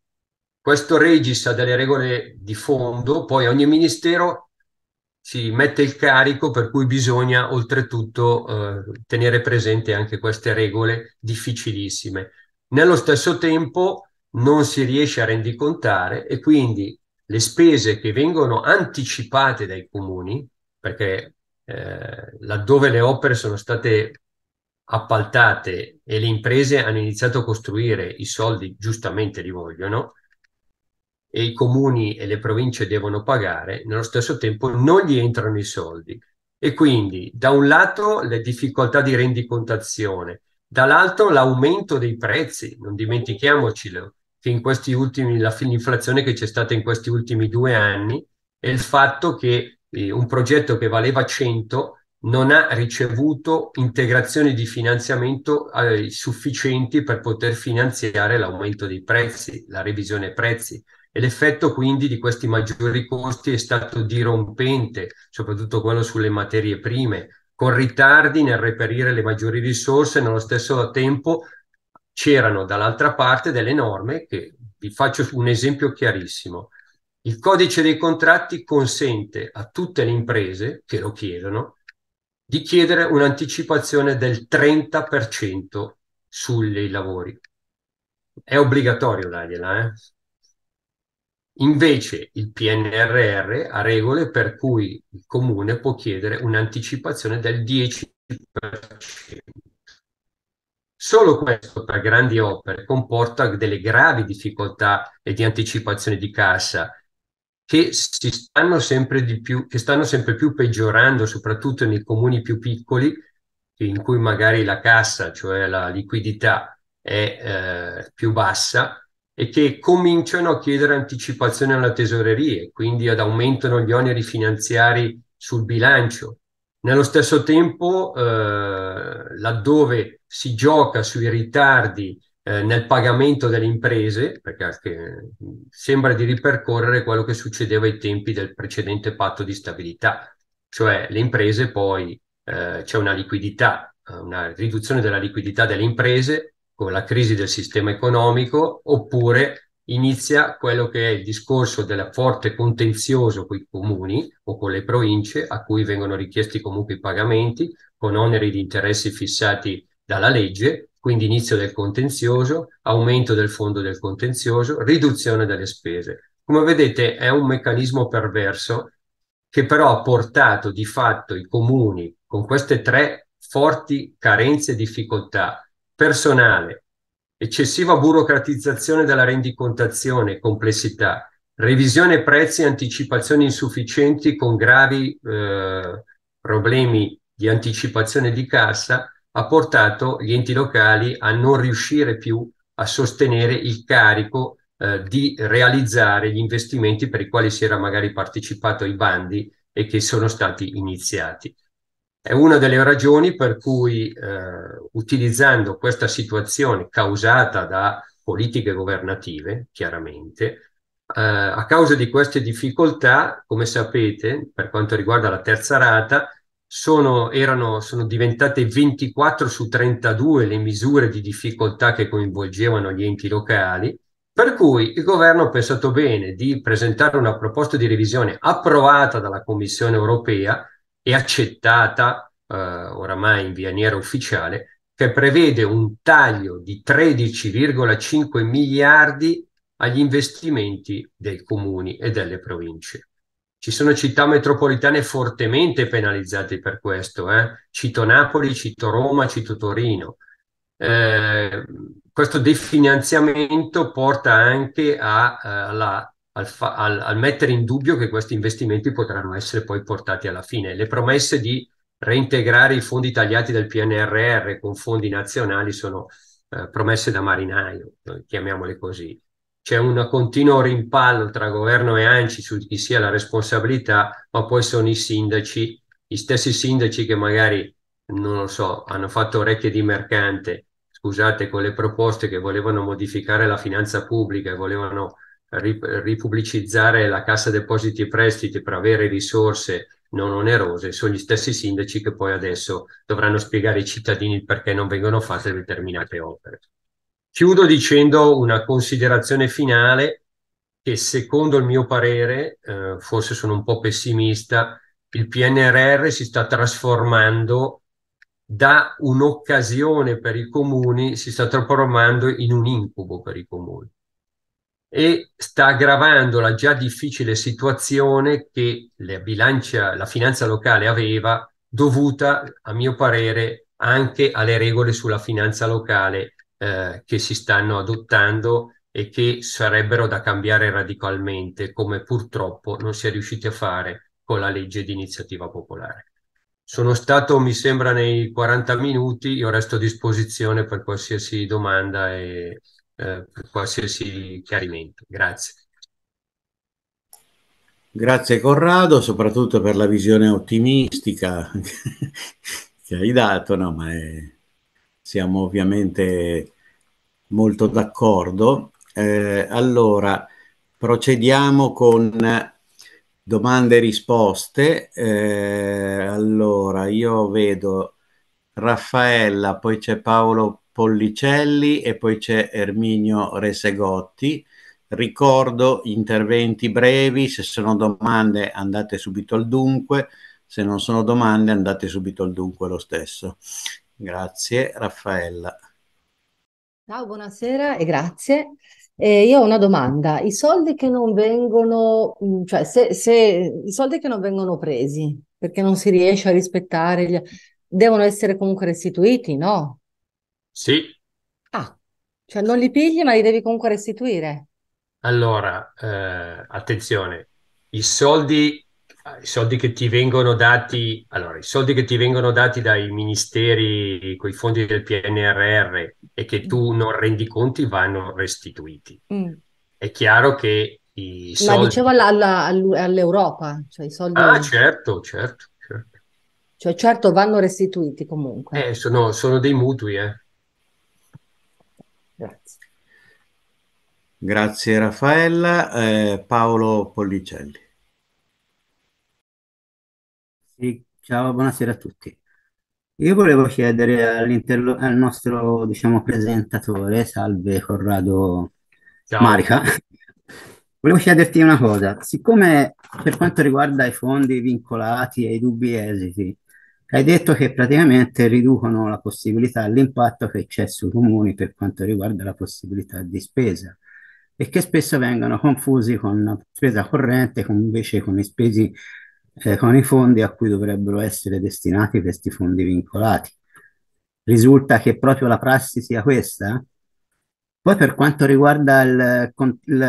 Questo Regis ha delle regole di fondo, poi ogni ministero si mette il carico per cui bisogna oltretutto eh, tenere presente anche queste regole difficilissime. Nello stesso tempo non si riesce a rendicontare e quindi le spese che vengono anticipate dai comuni, perché eh, laddove le opere sono state appaltate e le imprese hanno iniziato a costruire i soldi giustamente li vogliono e i comuni e le province devono pagare, nello stesso tempo non gli entrano i soldi. E quindi da un lato le difficoltà di rendicontazione, dall'altro l'aumento dei prezzi, non dimentichiamocelo, che in questi ultimi, la, l'inflazione che c'è stata in questi ultimi due anni e il fatto che eh, un progetto che valeva 100 non ha ricevuto integrazioni di finanziamento eh, sufficienti per poter finanziare l'aumento dei prezzi, la revisione prezzi e l'effetto quindi di questi maggiori costi è stato dirompente, soprattutto quello sulle materie prime, con ritardi nel reperire le maggiori risorse, nello stesso tempo c'erano dall'altra parte delle norme che vi faccio un esempio chiarissimo il codice dei contratti consente a tutte le imprese che lo chiedono di chiedere un'anticipazione del 30% sui lavori. È obbligatorio dargliela, eh? Invece il PNRR ha regole per cui il comune può chiedere un'anticipazione del 10%. Solo questo per grandi opere comporta delle gravi difficoltà e di anticipazione di cassa che, si stanno sempre di più, che stanno sempre più peggiorando, soprattutto nei comuni più piccoli, in cui magari la cassa, cioè la liquidità, è eh, più bassa e che cominciano a chiedere anticipazione alla tesoreria, e quindi ad aumentano gli oneri finanziari sul bilancio. Nello stesso tempo, eh, laddove si gioca sui ritardi eh, nel pagamento delle imprese, perché sembra di ripercorrere quello che succedeva ai tempi del precedente patto di stabilità, cioè le imprese poi eh, c'è una liquidità, eh, una riduzione della liquidità delle imprese con la crisi del sistema economico, oppure inizia quello che è il discorso del forte contenzioso con i comuni o con le province a cui vengono richiesti comunque i pagamenti con oneri di interessi fissati dalla legge quindi inizio del contenzioso, aumento del fondo del contenzioso, riduzione delle spese. Come vedete è un meccanismo perverso che però ha portato di fatto i comuni con queste tre forti carenze e difficoltà personale, eccessiva burocratizzazione della rendicontazione, complessità, revisione prezzi e anticipazioni insufficienti con gravi eh, problemi di anticipazione di cassa, ha portato gli enti locali a non riuscire più a sostenere il carico eh, di realizzare gli investimenti per i quali si era magari partecipato ai bandi e che sono stati iniziati. È una delle ragioni per cui eh, utilizzando questa situazione causata da politiche governative, chiaramente, eh, a causa di queste difficoltà, come sapete, per quanto riguarda la terza rata, sono, erano, sono diventate 24 su 32 le misure di difficoltà che coinvolgevano gli enti locali, per cui il governo ha pensato bene di presentare una proposta di revisione approvata dalla Commissione europea e accettata eh, oramai in via nera ufficiale, che prevede un taglio di 13,5 miliardi agli investimenti dei comuni e delle province. Ci sono città metropolitane fortemente penalizzate per questo. Eh? Cito Napoli, cito Roma, cito Torino. Eh, questo definanziamento porta anche a, eh, alla, al, fa, al, al, mettere in dubbio che questi investimenti potranno essere poi portati alla fine. Le promesse di reintegrare i fondi tagliati dal PNRR con fondi nazionali sono eh, promesse da marinaio, chiamiamole così c'è un continuo rimpallo tra governo e ANCI su chi sia la responsabilità, ma poi sono i sindaci, gli stessi sindaci che magari, non lo so, hanno fatto orecchie di mercante, scusate, con le proposte che volevano modificare la finanza pubblica, e volevano ripubblicizzare la cassa depositi e prestiti per avere risorse non onerose, sono gli stessi sindaci che poi adesso dovranno spiegare ai cittadini perché non vengono fatte determinate opere. Chiudo dicendo una considerazione finale che secondo il mio parere, eh, forse sono un po' pessimista, il PNRR si sta trasformando da un'occasione per i comuni, si sta trasformando in un incubo per i comuni e sta aggravando la già difficile situazione che la, bilancia, la finanza locale aveva dovuta, a mio parere, anche alle regole sulla finanza locale eh, che si stanno adottando e che sarebbero da cambiare radicalmente, come purtroppo non si è riusciti a fare con la legge di iniziativa popolare. Sono stato, mi sembra, nei 40 minuti, io resto a disposizione per qualsiasi domanda e eh, per qualsiasi chiarimento. Grazie. Grazie Corrado, soprattutto per la visione ottimistica che hai dato, no, ma è, siamo ovviamente molto d'accordo. Eh, allora, procediamo con domande e risposte. Eh, allora, io vedo Raffaella, poi c'è Paolo Pollicelli e poi c'è Erminio Resegotti. Ricordo interventi brevi, se sono domande andate subito al dunque, se non sono domande andate subito al dunque lo stesso. Grazie, Raffaella. Ciao, buonasera e grazie. Eh, io ho una domanda. I soldi che non vengono, mm, cioè se, se, i soldi che non vengono presi perché non si riesce a rispettare, gli, devono essere comunque restituiti, no? Sì. Ah, cioè non li pigli ma li devi comunque restituire. Allora, eh, attenzione, i soldi i soldi che ti vengono dati, allora, i soldi che ti vengono dati dai ministeri con i fondi del PNRR e che tu mm. non rendi conti vanno restituiti. Mm. È chiaro che i soldi... Ma diceva alla, alla, all'Europa, cioè i soldi... Ah, certo, certo, certo. Cioè, certo, vanno restituiti comunque. Eh, sono, sono dei mutui, eh. Grazie. Grazie Raffaella. Eh, Paolo Pollicelli ciao, buonasera a tutti. Io volevo chiedere all'interlo- al nostro, diciamo, presentatore, salve Corrado Ciao. Marica, volevo chiederti una cosa. Siccome per quanto riguarda i fondi vincolati e i dubbi esiti, hai detto che praticamente riducono la possibilità, l'impatto che c'è sui comuni per quanto riguarda la possibilità di spesa e che spesso vengono confusi con spesa corrente, con invece con le spese eh, con i fondi a cui dovrebbero essere destinati questi fondi vincolati. Risulta che proprio la prassi sia questa? Poi per quanto riguarda il... il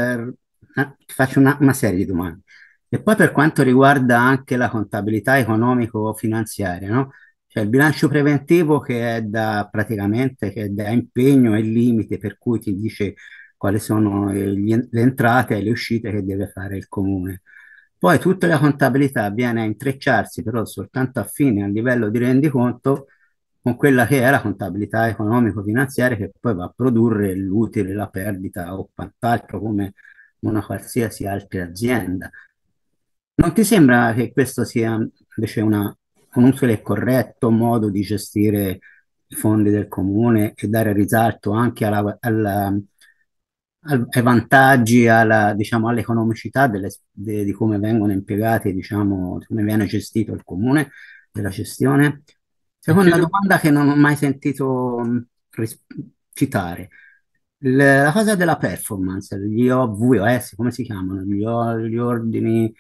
eh, faccio una, una serie di domande. E poi per quanto riguarda anche la contabilità economico-finanziaria, no? Cioè il bilancio preventivo che è da praticamente che da impegno e limite per cui ti dice quali sono gli, le entrate e le uscite che deve fare il comune. Poi tutta la contabilità viene a intrecciarsi però soltanto a fine, a livello di rendiconto, con quella che è la contabilità economico-finanziaria che poi va a produrre l'utile, la perdita o quant'altro come una qualsiasi altra azienda. Non ti sembra che questo sia invece una, un utile e corretto modo di gestire i fondi del comune e dare risalto anche alla, alla ai vantaggi, alla, diciamo, all'economicità delle, de, di come vengono impiegati, diciamo, di come viene gestito il comune, della gestione? Seconda ecco, Anche domanda che non ho mai sentito citare. la cosa della performance, gli OVS, come si chiamano? Gli, gli ordini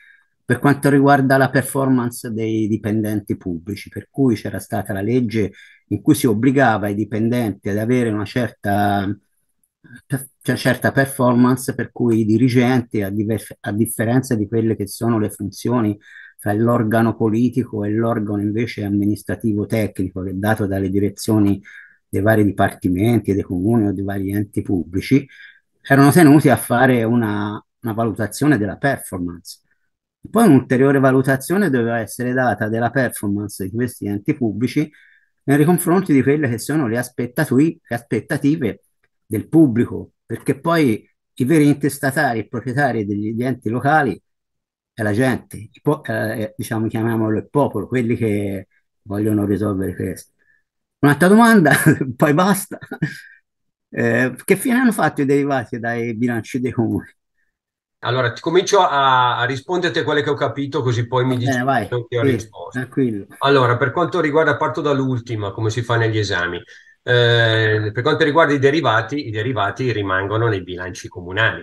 per quanto riguarda la performance dei dipendenti pubblici, per cui c'era stata la legge in cui si obbligava i dipendenti ad avere una certa c'è certa performance per cui i dirigenti, a, diver- a, differenza di quelle che sono le funzioni tra l'organo politico e l'organo invece amministrativo tecnico, che è dato dalle direzioni dei vari dipartimenti, dei comuni o dei vari enti pubblici, erano tenuti a fare una, una valutazione della performance. Poi un'ulteriore valutazione doveva essere data della performance di questi enti pubblici nei confronti di quelle che sono le aspettative, le aspettative del pubblico perché poi i veri intestatari e proprietari degli enti locali è la gente, po- eh, eh, diciamo chiamiamolo il popolo, quelli che vogliono risolvere questo. Un'altra domanda, poi basta. Eh, che fine hanno fatto i derivati dai bilanci dei comuni? Allora, ti comincio a, a risponderti a quelle che ho capito, così poi mi eh, dici eh, che ho risposto. Allora, per quanto riguarda, parto dall'ultima, come si fa negli esami. Eh, per quanto riguarda i derivati, i derivati rimangono nei bilanci comunali.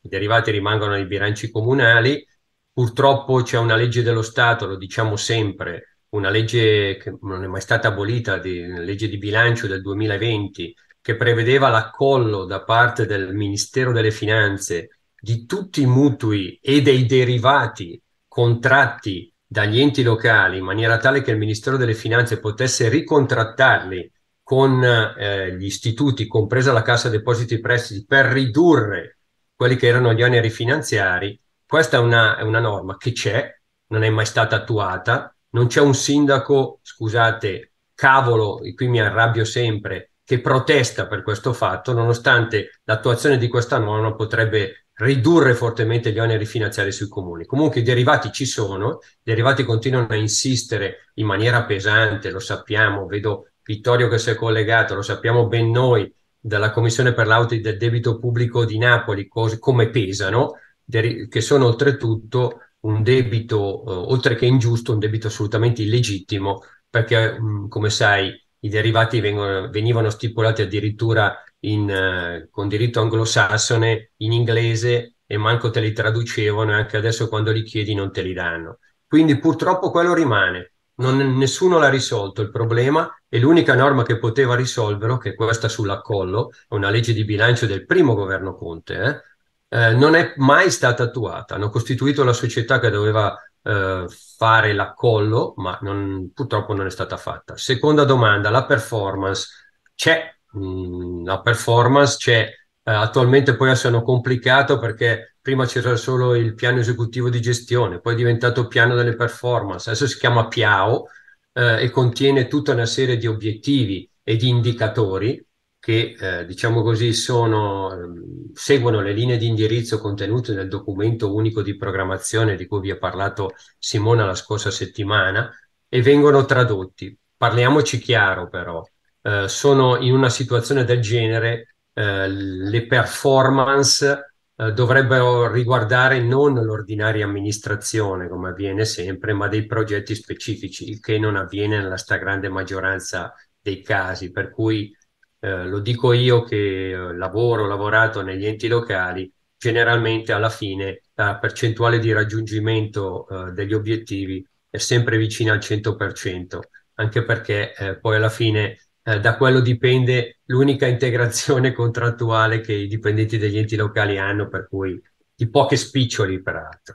I derivati rimangono nei bilanci comunali. Purtroppo c'è una legge dello Stato, lo diciamo sempre, una legge che non è mai stata abolita, di, una legge di bilancio del 2020, che prevedeva l'accollo da parte del Ministero delle Finanze di tutti i mutui e dei derivati contratti dagli enti locali in maniera tale che il Ministero delle Finanze potesse ricontrattarli con eh, gli istituti, compresa la Cassa Depositi e Prestiti, per ridurre quelli che erano gli oneri finanziari, questa è una, è una norma che c'è, non è mai stata attuata, non c'è un sindaco, scusate, cavolo, e qui mi arrabbio sempre, che protesta per questo fatto, nonostante l'attuazione di questa norma potrebbe ridurre fortemente gli oneri finanziari sui comuni. Comunque i derivati ci sono, i derivati continuano a insistere in maniera pesante, lo sappiamo, vedo Vittorio che si è collegato, lo sappiamo ben noi, dalla Commissione per l'audit del debito pubblico di Napoli, cose, come pesano, che sono oltretutto un debito, eh, oltre che ingiusto, un debito assolutamente illegittimo, perché mh, mm, come sai i derivati vengono, venivano stipulati addirittura in, eh, con diritto anglosassone, in inglese, e manco te li traducevano, e anche adesso quando li chiedi non te li danno. Quindi purtroppo quello rimane non, nessuno l'ha risolto il problema e l'unica norma che poteva risolverlo, che è questa sull'accollo, è una legge di bilancio del primo governo Conte, eh, eh, non è mai stata attuata. Hanno costituito la società che doveva eh, fare l'accollo, ma non, purtroppo non è stata fatta. Seconda domanda, la performance. C'è mh, mm, la performance, c'è eh, attualmente poi sono complicato perché prima c'era solo il piano esecutivo di gestione, poi è diventato piano delle performance, adesso si chiama PIAO eh, e contiene tutta una serie di obiettivi e di indicatori che eh, diciamo così sono, ehm, seguono le linee di indirizzo contenute nel documento unico di programmazione di cui vi ha parlato Simona la scorsa settimana e vengono tradotti. Parliamoci chiaro però, eh, sono in una situazione del genere eh, le performance eh, dovrebbero riguardare non l'ordinaria amministrazione, come avviene sempre, ma dei progetti specifici, il che non avviene nella stragrande maggioranza dei casi. Per cui eh, lo dico io che eh, lavoro, ho lavorato negli enti locali, generalmente alla fine la percentuale di raggiungimento eh, degli obiettivi è sempre vicina al 100%, anche perché eh, poi alla fine eh, da quello dipende l'unica integrazione contrattuale che i dipendenti degli enti locali hanno, per cui di poche spiccioli peraltro.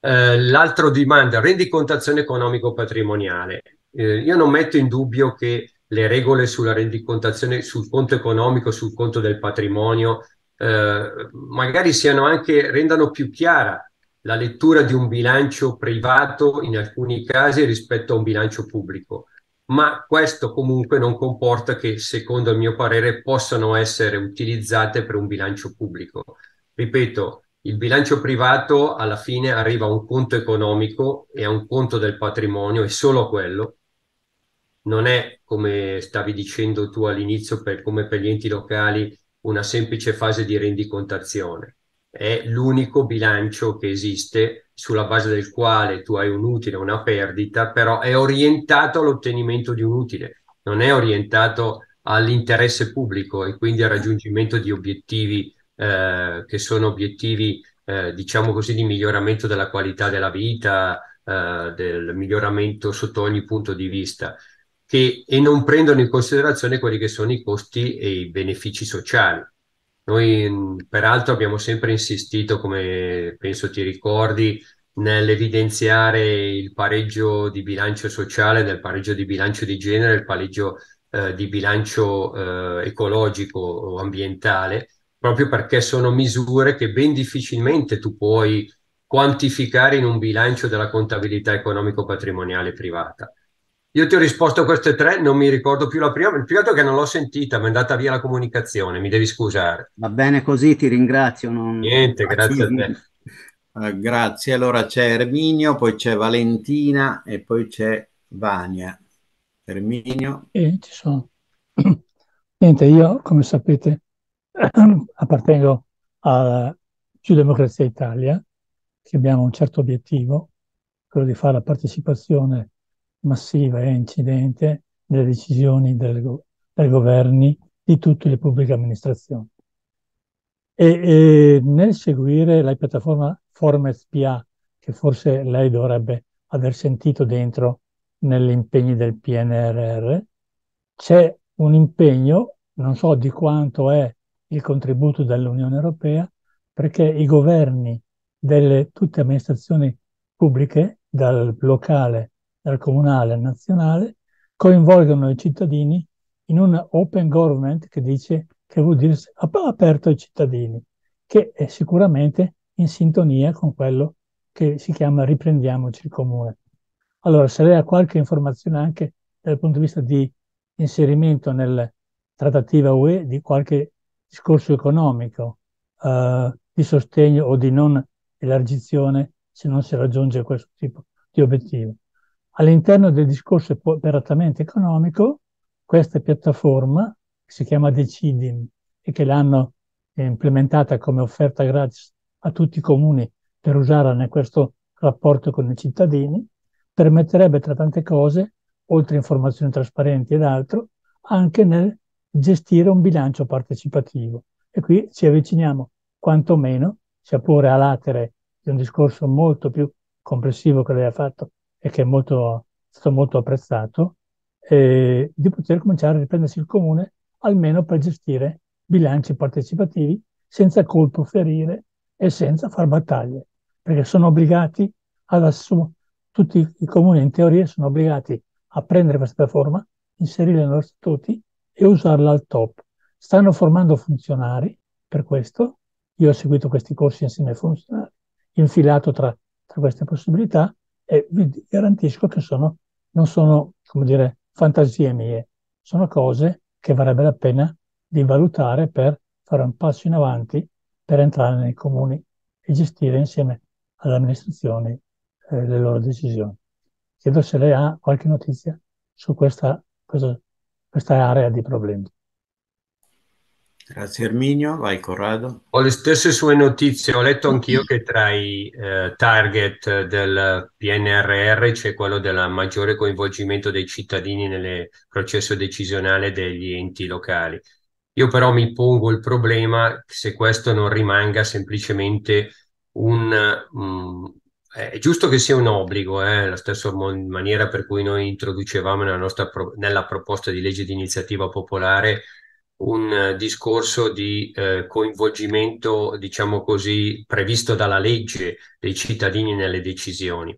Eh, l'altro domanda, rendicontazione economico-patrimoniale. Eh, io non metto in dubbio che le regole sulla rendicontazione sul conto economico, sul conto del patrimonio, eh, magari siano anche, rendano più chiara la lettura di un bilancio privato in alcuni casi rispetto a un bilancio pubblico ma questo comunque non comporta che, secondo il mio parere, possano essere utilizzate per un bilancio pubblico. Ripeto, il bilancio privato alla fine arriva a un conto economico e a un conto del patrimonio e solo a quello. Non è, come stavi dicendo tu all'inizio, per, come per gli enti locali, una semplice fase di rendicontazione. È l'unico bilancio che esiste sulla base del quale tu hai un utile, una perdita, però è orientato all'ottenimento di un utile, non è orientato all'interesse pubblico e quindi al raggiungimento di obiettivi eh, che sono obiettivi, eh, diciamo così, di miglioramento della qualità della vita, eh, del miglioramento sotto ogni punto di vista. Che, e non prendono in considerazione quelli che sono i costi e i benefici sociali. Noi mm, peraltro abbiamo sempre insistito, come penso ti ricordi, nell'evidenziare il pareggio di bilancio sociale, nel pareggio di bilancio di genere, il pareggio eh, di bilancio eh, ecologico o ambientale, proprio perché sono misure che ben difficilmente tu puoi quantificare in un bilancio della contabilità economico-patrimoniale privata. Io ti ho risposto a queste tre, non mi ricordo più la prima, il più che non l'ho sentita, mi è andata via la comunicazione, mi devi scusare. Va bene così, ti ringrazio. Non... Niente, grazie a te. Uh, grazie, allora c'è Erminio, poi c'è Valentina e poi c'è Vania. Erminio. Eh, ci sono. Niente, io come sapete appartengo a Più Democrazia Italia, che abbiamo un certo obiettivo, quello di fare la partecipazione massiva e incidente delle decisioni del, dei governi di tutte le pubbliche amministrazioni. E, e nel seguire la piattaforma Forma SPA, che forse lei dovrebbe aver sentito dentro negli impegni del PNRR, c'è un impegno, non so di quanto è il contributo dell'Unione Europea, perché i governi delle tutte amministrazioni pubbliche, dal locale dal comunale al nazionale, coinvolgono i cittadini in un open government che dice che vuol dire aperto ai cittadini, che è sicuramente in sintonia con quello che si chiama riprendiamoci il comune. Allora, se lei ha qualche informazione anche dal punto di vista di inserimento nella trattativa UE di qualche discorso economico, eh, di sostegno o di non elargizione se non si raggiunge questo tipo di obiettivo. All'interno del discorso operatamente economico, questa piattaforma, che si chiama Decidim e che l'hanno eh, implementata come offerta gratis a tutti i comuni per usarla in questo rapporto con i cittadini, permetterebbe tra tante cose, oltre informazioni trasparenti ed altro, anche nel gestire un bilancio partecipativo. E qui ci avviciniamo quantomeno, sia pure a latere di un discorso molto più complessivo che lei ha fatto e che è molto, stato molto apprezzato, eh, di poter cominciare a riprendersi il comune almeno per gestire bilanci partecipativi senza colpo ferire e senza far battaglie, perché sono obbligati ad assumere, tutti i comuni in teoria sono obbligati a prendere questa piattaforma, inserirla nei loro statuti e usarla al top. Stanno formando funzionari per questo, io ho seguito questi corsi insieme ai funzionari, infilato tra, tra queste possibilità e vi garantisco che sono, non sono, come dire, fantasie mie, sono cose che varrebbe la pena di valutare per fare un passo in avanti, per entrare nei comuni e gestire insieme alle amministrazioni eh, le loro decisioni. Chiedo se lei ha qualche notizia su questa, questa, questa area di problemi. Grazie Erminio, vai Corrado. Ho le stesse sue notizie, ho letto anch'io che tra i eh, target del PNRR c'è quello del maggiore coinvolgimento dei cittadini nel processo decisionale degli enti locali. Io però mi pongo il problema se questo non rimanga semplicemente un... Um, è giusto che sia un obbligo, eh, la stessa mon- maniera per cui noi introducevamo nella, nostra pro- nella proposta di legge di iniziativa popolare un eh, discorso di eh, coinvolgimento, diciamo così, previsto dalla legge dei cittadini nelle decisioni.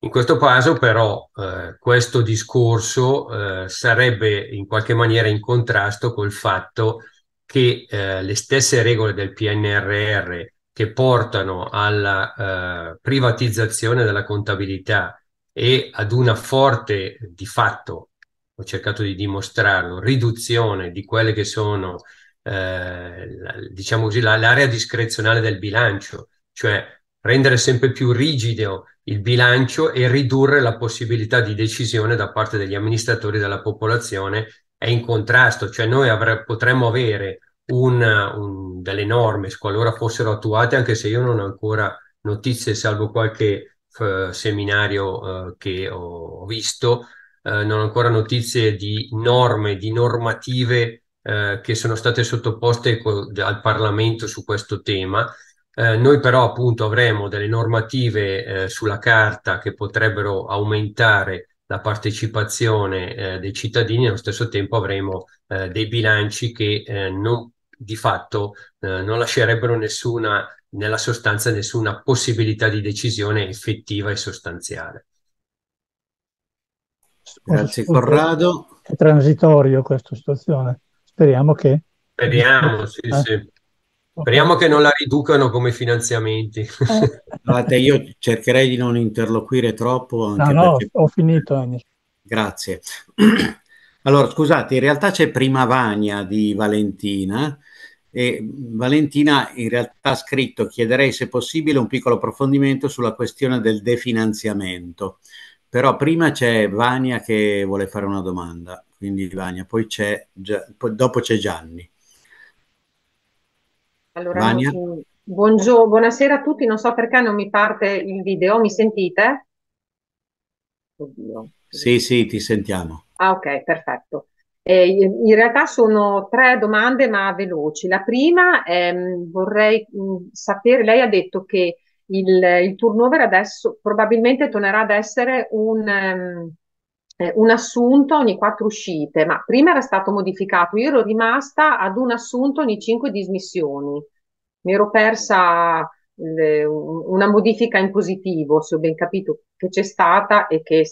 In questo caso però eh, questo discorso eh, sarebbe in qualche maniera in contrasto col fatto che eh, le stesse regole del PNRR che portano alla eh, privatizzazione della contabilità e ad una forte, di fatto, ho cercato di dimostrarlo, riduzione di quelle che sono, eh, diciamo così, la, l'area discrezionale del bilancio, cioè rendere sempre più rigido il bilancio e ridurre la possibilità di decisione da parte degli amministratori della popolazione è in contrasto, cioè noi avre- potremmo avere un, un, delle norme, qualora fossero attuate, anche se io non ho ancora notizie, salvo qualche f- seminario eh, che ho, ho visto, eh, non ho ancora notizie di norme, di normative eh, che sono state sottoposte al Parlamento su questo tema. Eh, noi però appunto avremo delle normative eh, sulla carta che potrebbero aumentare la partecipazione eh, dei cittadini, e allo stesso tempo avremo dei bilanci che non, di fatto non lascerebbero nessuna, nella sostanza nessuna possibilità di decisione effettiva e sostanziale. Grazie Corrado. È transitorio questa situazione. Speriamo che... Speriamo, eh? sì, eh? sì. Speriamo che non la riducano come finanziamenti. Eh. Guardate, io cercherei di non interloquire troppo. Anche no, no, perché... ho finito. Grazie. Allora, scusate, in realtà c'è Prima Vagna di Valentina e Valentina in realtà ha scritto chiederei se possibile un piccolo approfondimento sulla questione del definanziamento. Però prima c'è Vania che vuole fare una domanda, quindi Vania, poi c'è, dopo c'è Gianni. Allora, Vania? Mm, buongiorno, buonasera a tutti, non so perché non mi parte il video, mi sentite? Oddio. Sì, sì, ti sentiamo. Ah, ok, perfetto. Eh, in realtà sono tre domande ma veloci. La prima è, mm, vorrei mh, mm, sapere, lei ha detto che il, il turnover adesso probabilmente tornerà ad essere un, um, un assunto ogni quattro uscite, ma prima era stato modificato, io ero rimasta ad un assunto ogni cinque dismissioni, mi ero persa una modifica in positivo, se ho ben capito, che c'è stata e che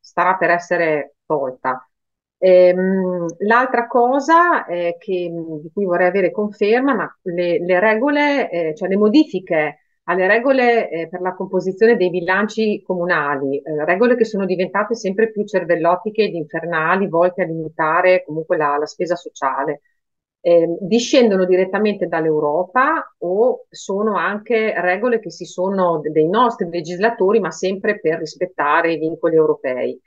starà per essere tolta. Ehm, l'altra cosa eh, che, di cui vorrei avere conferma, ma le, le regole, eh, cioè le modifiche alle regole eh, per la composizione dei bilanci comunali, eh, regole che sono diventate sempre più cervellotiche ed infernali, volte a limitare comunque la, la spesa sociale. Eh, discendono direttamente dall'Europa o sono anche regole che si sono dei nostri legislatori, ma sempre per rispettare i vincoli europei.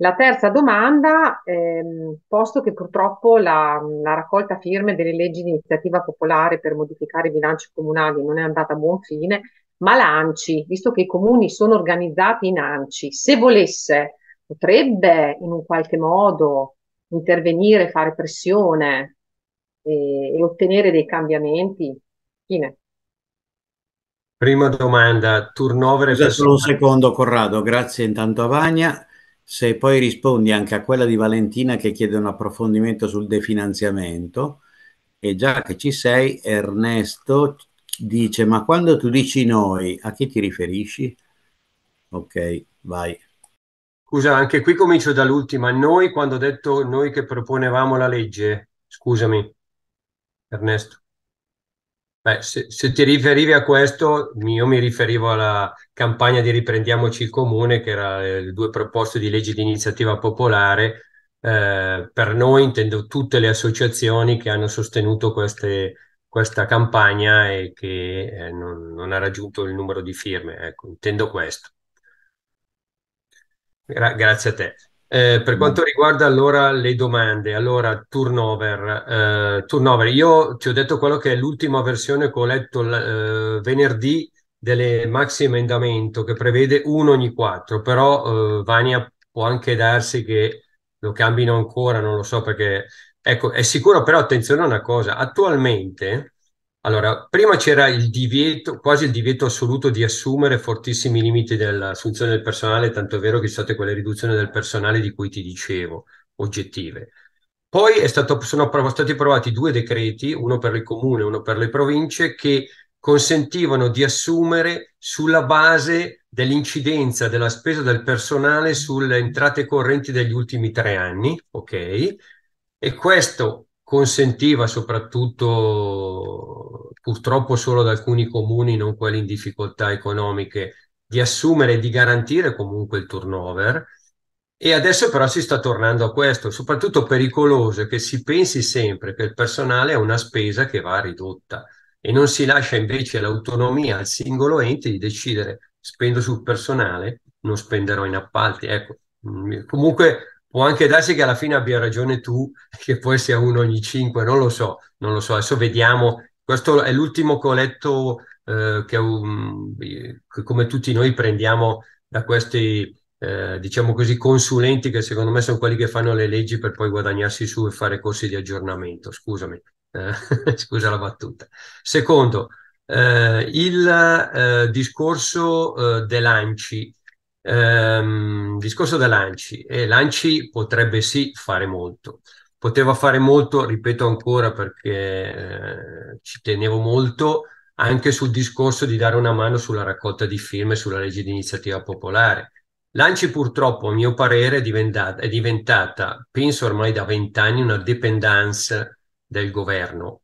La terza domanda, ehm, posto che purtroppo la, la, raccolta firme delle leggi di iniziativa popolare per modificare i bilanci comunali non è andata a buon fine, ma l'ANCI, visto che i comuni sono organizzati in ANCI, se volesse potrebbe in un qualche modo intervenire, fare pressione e, e ottenere dei cambiamenti? Fine. Prima domanda, turnover... Scusa solo un secondo Corrado, grazie intanto a Vagna. Se poi rispondi anche a quella di Valentina che chiede un approfondimento sul definanziamento, e già che ci sei, Ernesto dice, ma quando tu dici noi, a chi ti riferisci? Ok, vai. Scusa, anche qui comincio dall'ultima. Noi, quando ho detto noi che proponevamo la legge, scusami, Ernesto. Beh, se, se, ti riferivi a questo, io mi riferivo alla campagna di Riprendiamoci il Comune, che era le eh, due proposte di legge di iniziativa popolare. Eh, per noi intendo tutte le associazioni che hanno sostenuto queste, questa campagna e che eh, non, non, ha raggiunto il numero di firme. Ecco, intendo questo. Gra- grazie a te. Eh, per mm. quanto riguarda allora le domande, allora turnover, eh, turnover, io ti ho detto quello che è l'ultima versione che ho letto eh, venerdì delle maxi emendamento che prevede uno ogni quattro, però eh, Vania può anche darsi che lo cambino ancora, non lo so perché, ecco, è sicuro però attenzione a una cosa, attualmente allora, prima c'era il divieto, quasi il divieto assoluto di assumere fortissimi limiti dell'assunzione del personale, tanto è vero che ci sono state quelle riduzioni del personale di cui ti dicevo, oggettive. Poi stato, sono stati approvati due decreti, uno per il comune e uno per le province, che consentivano di assumere sulla base dell'incidenza della spesa del personale sulle entrate correnti degli ultimi tre anni, ok? E questo consentiva soprattutto, purtroppo solo ad alcuni comuni, non quelli in difficoltà economiche, di assumere e di garantire comunque il turnover. E adesso però si sta tornando a questo, soprattutto pericoloso che si pensi sempre che il personale è una spesa che va ridotta e non si lascia invece l'autonomia al singolo ente di decidere spendo sul personale, non spenderò in appalti. Ecco, mm, comunque può anche darsi che alla fine abbia ragione tu, che poi sia uno ogni cinque, non lo so, non lo so, adesso vediamo. Questo è l'ultimo coletto eh, che, um, che, come tutti noi prendiamo da questi, eh, diciamo così, consulenti che secondo me sono quelli che fanno le leggi per poi guadagnarsi su e fare corsi di aggiornamento, scusami, eh, scusa la battuta. Secondo, eh, il eh, discorso eh, dell'ANCI, Ehm, discorso da Lanci. Eh, Lanci potrebbe sì fare molto. Poteva fare molto, ripeto ancora perché eh, ci tenevo molto, anche sul discorso di dare una mano sulla raccolta di firme sulla legge di iniziativa popolare. Lanci purtroppo, a mio parere, è diventata, è diventata penso ormai da vent'anni, una dependance del governo,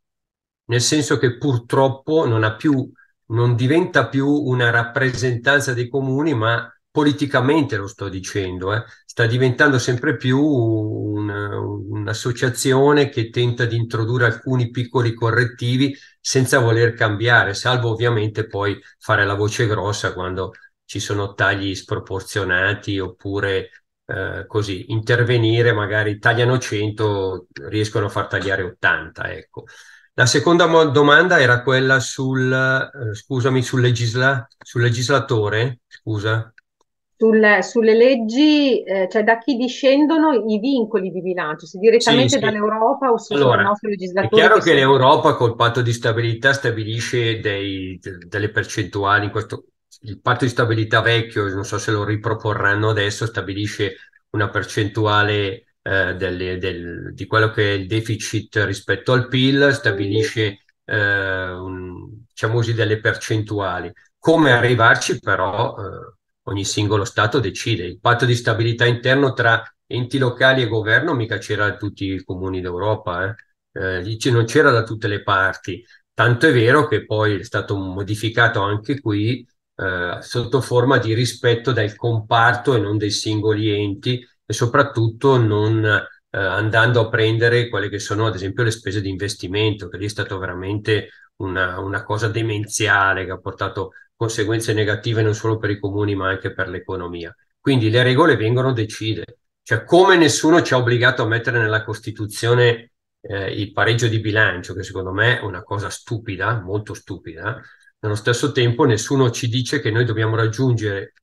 nel senso che purtroppo non, ha più, non diventa più una rappresentanza dei comuni, ma politicamente lo sto dicendo, eh, sta diventando sempre più un, un'associazione che tenta di introdurre alcuni piccoli correttivi senza voler cambiare, salvo ovviamente poi fare la voce grossa quando ci sono tagli sproporzionati oppure eh, così, intervenire, magari tagliano 100, riescono a far tagliare 80, ecco. La seconda mo- domanda era quella sul, eh, scusami, sul, legisla- sul legislatore, scusa, sul, sulle leggi, eh, cioè da chi discendono i vincoli di bilancio, se direttamente sì, sì. dall'Europa o se allora, nostro legislatore. È chiaro che, che l'Europa col patto di stabilità stabilisce dei, delle percentuali, questo, il patto di stabilità vecchio, non so se lo riproporranno adesso, stabilisce una percentuale eh, delle, del, di quello che è il deficit rispetto al PIL, stabilisce mhm. eh, un, diciamo così delle percentuali. Come arrivarci però? Eh, ogni singolo Stato decide. Il patto di stabilità interno tra enti locali e governo mica c'era da tutti i comuni d'Europa, eh? Eh, non c'era da tutte le parti. Tanto è vero che poi è stato modificato anche qui eh, sotto forma di rispetto del comparto e non dei singoli enti e soprattutto non eh, andando a prendere quelle che sono ad esempio le spese di investimento, che lì è stato veramente una, una cosa demenziale che ha portato conseguenze negative non solo per i comuni ma anche per l'economia. Quindi le regole vengono decise. cioè come nessuno ci ha obbligato a mettere nella Costituzione eh, il pareggio di bilancio, che secondo me è una cosa stupida, molto stupida, nello stesso tempo nessuno ci dice che noi dobbiamo raggiungere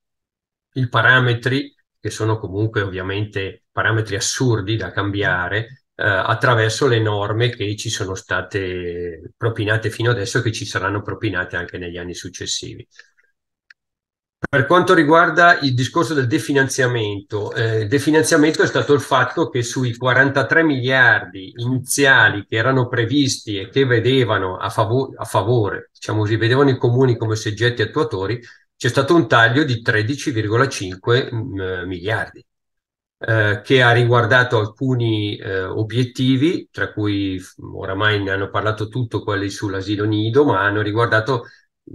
i parametri, che sono comunque ovviamente parametri assurdi da cambiare, eh, attraverso le norme che ci sono state propinate fino adesso e che ci saranno propinate anche negli anni successivi. Per quanto riguarda il discorso del definanziamento, eh, il definanziamento è stato il fatto che sui 43 miliardi iniziali che erano previsti e che vedevano a, fav- a favore, diciamo così, vedevano i comuni come soggetti attuatori, c'è stato un taglio di 13,5 mh, mm, miliardi. Eh, che ha riguardato alcuni eh, obiettivi, tra cui oramai ne hanno parlato tutto quelli sull'asilo nido, ma hanno riguardato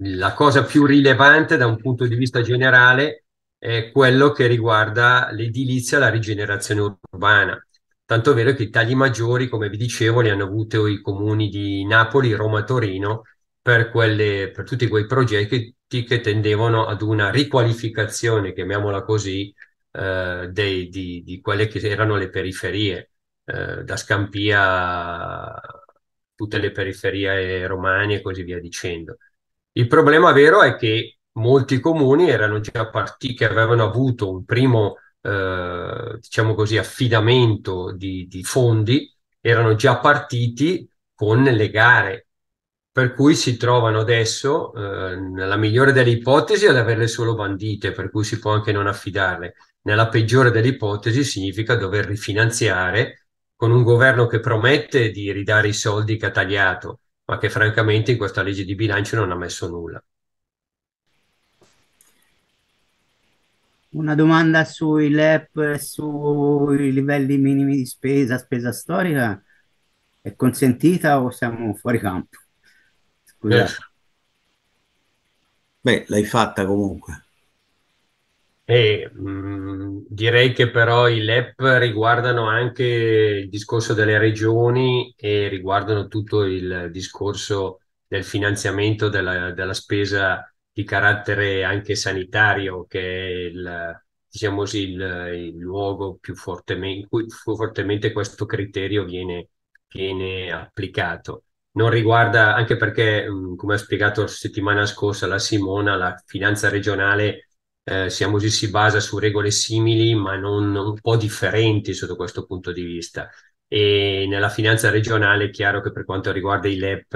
la cosa più rilevante da un punto di vista generale è quello che riguarda l'edilizia e la rigenerazione urbana. Tanto vero che i tagli maggiori, come vi dicevo, li hanno avuti i comuni di Napoli, Roma, Torino per, quelle, per tutti quei progetti che tendevano ad una riqualificazione, chiamiamola così, eh, dei, di, di, quelle che erano le periferie, eh, da Scampia tutte le periferie romane e così via dicendo. Il problema vero è che molti comuni erano già partiti, che avevano avuto un primo, eh, diciamo così, affidamento di, di fondi, erano già partiti con le gare per cui si trovano adesso, eh, nella migliore delle ipotesi, ad averle solo bandite, per cui si può anche non affidarle nella peggiore delle ipotesi significa dover rifinanziare con un governo che promette di ridare i soldi che ha tagliato, ma che francamente in questa legge di bilancio non ha messo nulla. Una domanda sui LEP sui livelli minimi di spesa, spesa storica, è consentita o siamo fuori campo? Scusa. Eh. Beh, l'hai fatta comunque. Eh, mh, mm, direi che però i LEP riguardano anche il discorso delle regioni e riguardano tutto il discorso del finanziamento della, della spesa di carattere anche sanitario, che è il, diciamo così, il, il luogo più fortemente, in cui fortemente questo criterio viene, viene applicato. Non riguarda, anche perché, mh, mm, come ha spiegato settimana scorsa la Simona, la finanza regionale eh, Siamosi si basa su regole simili ma non un po' differenti sotto questo punto di vista e nella finanza regionale è chiaro che per quanto riguarda i LEP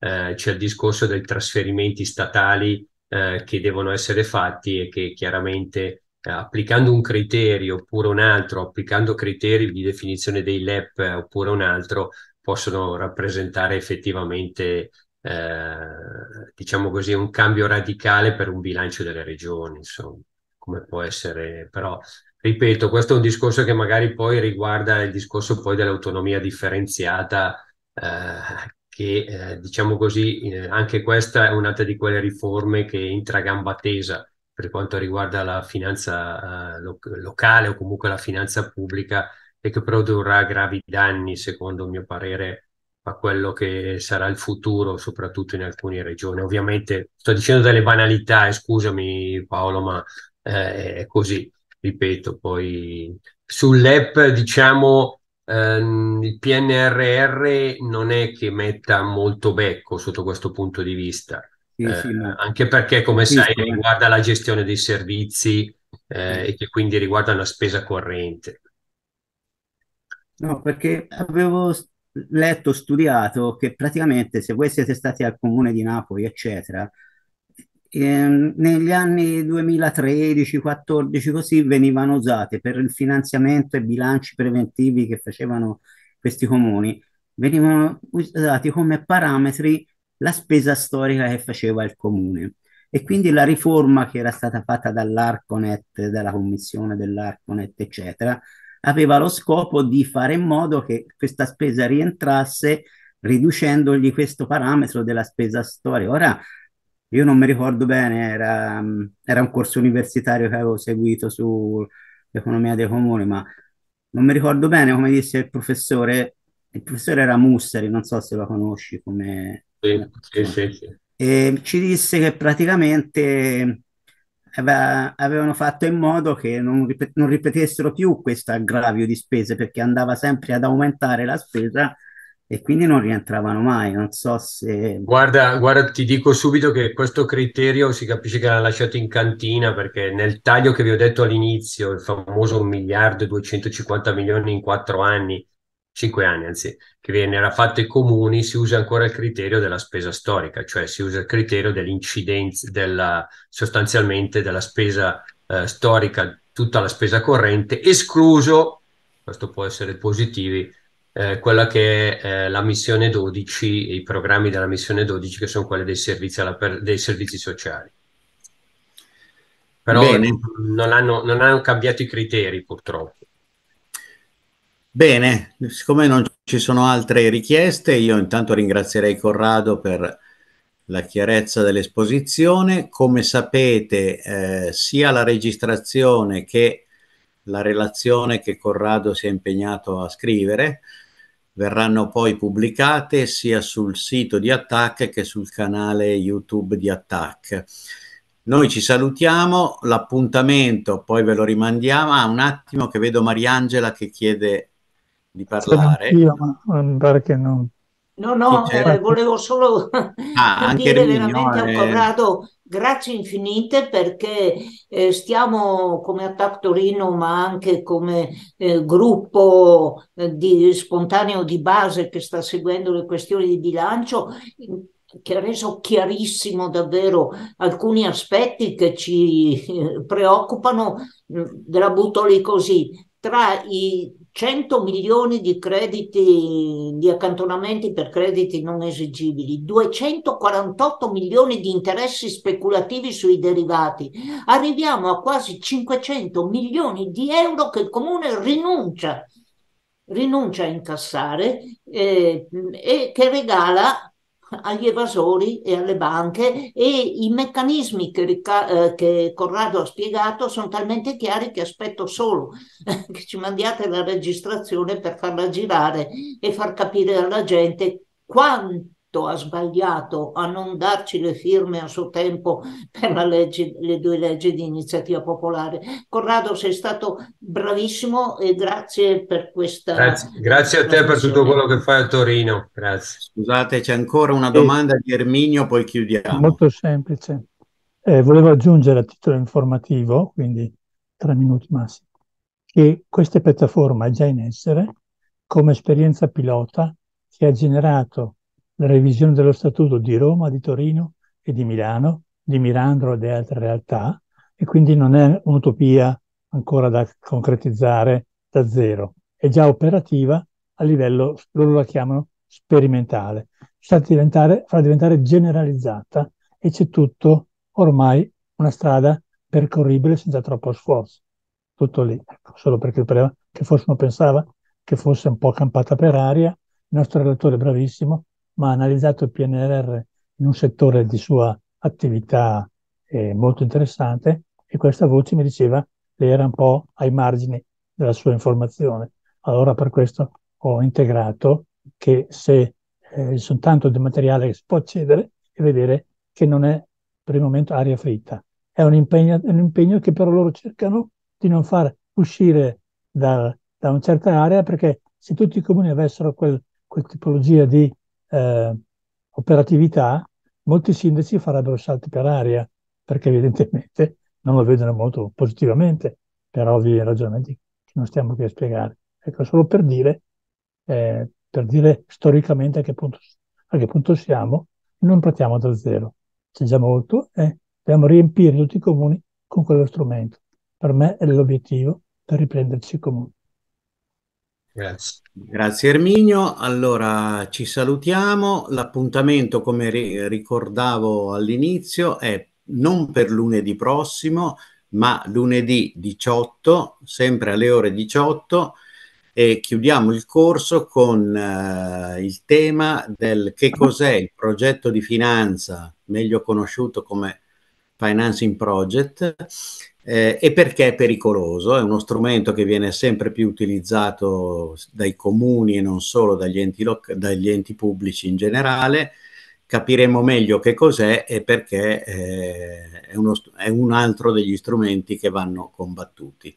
eh, c'è il discorso dei trasferimenti statali eh, che devono essere fatti e che chiaramente eh, applicando un criterio oppure un altro, applicando criteri di definizione dei LEP eh, oppure un altro, possono rappresentare effettivamente eh, diciamo così, un cambio radicale per un bilancio delle regioni, insomma, come può essere, però ripeto, questo è un discorso che magari poi riguarda il discorso poi dell'autonomia differenziata, eh, che eh, diciamo così, anche questa è un'altra di quelle riforme che entra a gamba tesa per quanto riguarda la finanza eh, lo- locale o comunque la finanza pubblica e che produrrà gravi danni, secondo il mio parere, a quello che sarà il futuro, soprattutto in alcune regioni. Ovviamente sto dicendo delle banalità, e eh, scusami Paolo, ma eh, è così, ripeto, poi sull'app diciamo ehm, il PNRR non è che metta molto becco sotto questo punto di vista. Sì, sì, eh, anche perché, come sì, sai, riguarda la gestione dei servizi eh, e che quindi riguarda una spesa corrente. No, perché avevo letto, studiato che praticamente se voi siete stati al comune di Napoli, eccetera, ehm, negli anni 2013, 14 così venivano usate per il finanziamento e bilanci preventivi che facevano questi comuni, venivano usati come parametri la spesa storica che faceva il comune. E quindi la riforma che era stata fatta dall'Arconet, dalla commissione dell'Arconet, eccetera, aveva lo scopo di fare in modo che questa spesa rientrasse riducendogli questo parametro della spesa storica. Ora, io non mi ricordo bene, era, era un corso universitario che avevo seguito sull'economia dei comuni, ma non mi ricordo bene come disse il professore, il professore era Musseri, non so se lo conosci come... sì, sì, sì. E ci disse che praticamente avevano fatto in modo che non, ripet- non ripetessero più questo aggravio di spese perché andava sempre ad aumentare la spesa e quindi non rientravano mai. Non so se. Guarda, guarda, ti dico subito che questo criterio si capisce che l'ha lasciato in cantina perché nel taglio che vi ho detto all'inizio, il famoso 1 miliardo e 250 milioni in quattro anni, cinque anni anzi, che viene fatto ai comuni, si usa ancora il criterio della spesa storica, cioè si usa il criterio dell'incidenza, della, sostanzialmente della spesa eh, storica, tutta la spesa corrente, escluso, questo può essere positivo, eh, quella che è eh, la missione 12, i programmi della missione 12 che sono quelli dei servizi, per, dei servizi sociali. Però non hanno, non hanno cambiato i criteri purtroppo. Bene, siccome non ci sono altre richieste, io intanto ringrazierei Corrado per la chiarezza dell'esposizione. Come sapete, eh, sia la registrazione che la relazione che Corrado si è impegnato a scrivere verranno poi pubblicate sia sul sito di Attack che sul canale YouTube di Attack. Noi ci salutiamo, l'appuntamento poi ve lo rimandiamo. Ah, un attimo che vedo Mariangela che chiede di parlare. Io, ma mi pare che non. No, no, certo. eh, volevo solo ah, dire veramente a eh. Corrado grazie infinite perché eh, stiamo come Attac Torino ma anche come eh, gruppo eh, di, spontaneo di base che sta seguendo le questioni di bilancio che ha reso chiarissimo davvero alcuni aspetti che ci eh, preoccupano, ve mm, la butto lì così, tra i 100 milioni di crediti, di accantonamenti per crediti non esigibili, 248 milioni di interessi speculativi sui derivati. Arriviamo a quasi 500 milioni di euro che il comune rinuncia, rinuncia a incassare eh, e che regala agli evasori e alle banche e i meccanismi che, Ricca- eh, che Corrado ha spiegato sono talmente chiari che aspetto solo che ci mandiate la registrazione per farla girare e far capire alla gente quanto ha sbagliato a non darci le firme a suo tempo per la legge, le due leggi di iniziativa popolare. Corrado, sei stato bravissimo e grazie per questa. Grazie, grazie a te per tutto quello che fai a Torino. Grazie. Scusate, c'è ancora una domanda di Erminio, poi chiudiamo. Molto semplice. Eh, volevo aggiungere a titolo informativo, quindi tre minuti massimo, che questa piattaforma è già in essere come esperienza pilota che ha generato la revisione dello Statuto di Roma, di Torino e di Milano, di Mirandro e di altre realtà, e quindi non è un'utopia ancora da concretizzare da zero, è già operativa a livello, loro la chiamano sperimentale, sta diventare, farà diventare generalizzata e c'è tutto ormai una strada percorribile senza troppo sforzo. Tutto lì, ecco, solo perché che forse uno pensava che fosse un po' campata per aria, il nostro relatore bravissimo ma ha analizzato il PNRR in un settore di sua attività eh, molto interessante e questa voce mi diceva che era un po' ai margini della sua informazione. Allora per questo ho integrato che se eh, soltanto del materiale che si può accedere e vedere che non è per il momento aria fritta. È un impegno, un impegno che però loro cercano di non far uscire da, da una certa area perché se tutti i comuni avessero quel, quel tipologia di eh, operatività, molti sindaci farebbero salti per aria, perché evidentemente non lo vedono molto positivamente, per ovvi ragionamenti che non stiamo qui a spiegare. Ecco, solo per dire, eh, per dire storicamente a che, punto, a che punto siamo, non partiamo da zero, c'è già molto e eh, dobbiamo riempire tutti i comuni con quello strumento. Per me è l'obiettivo per riprenderci i comuni. Grazie. Grazie Erminio. Allora ci salutiamo. L'appuntamento, come ri ricordavo all'inizio, è non per lunedì prossimo, ma lunedì 18, sempre alle ore 18, e chiudiamo il corso con eh, il tema del che cos'è il progetto di finanza, meglio conosciuto come Financing Project, eh, e perché è pericoloso, è uno strumento che viene sempre più utilizzato dai comuni e non solo dagli enti, loc- dagli enti pubblici in generale, capiremo meglio che cos'è e perché eh, è, uno, è, un altro degli strumenti che vanno combattuti.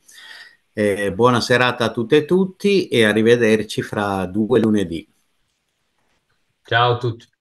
Eh, buona serata a tutte e tutti e arrivederci fra due lunedì. Ciao a tutti.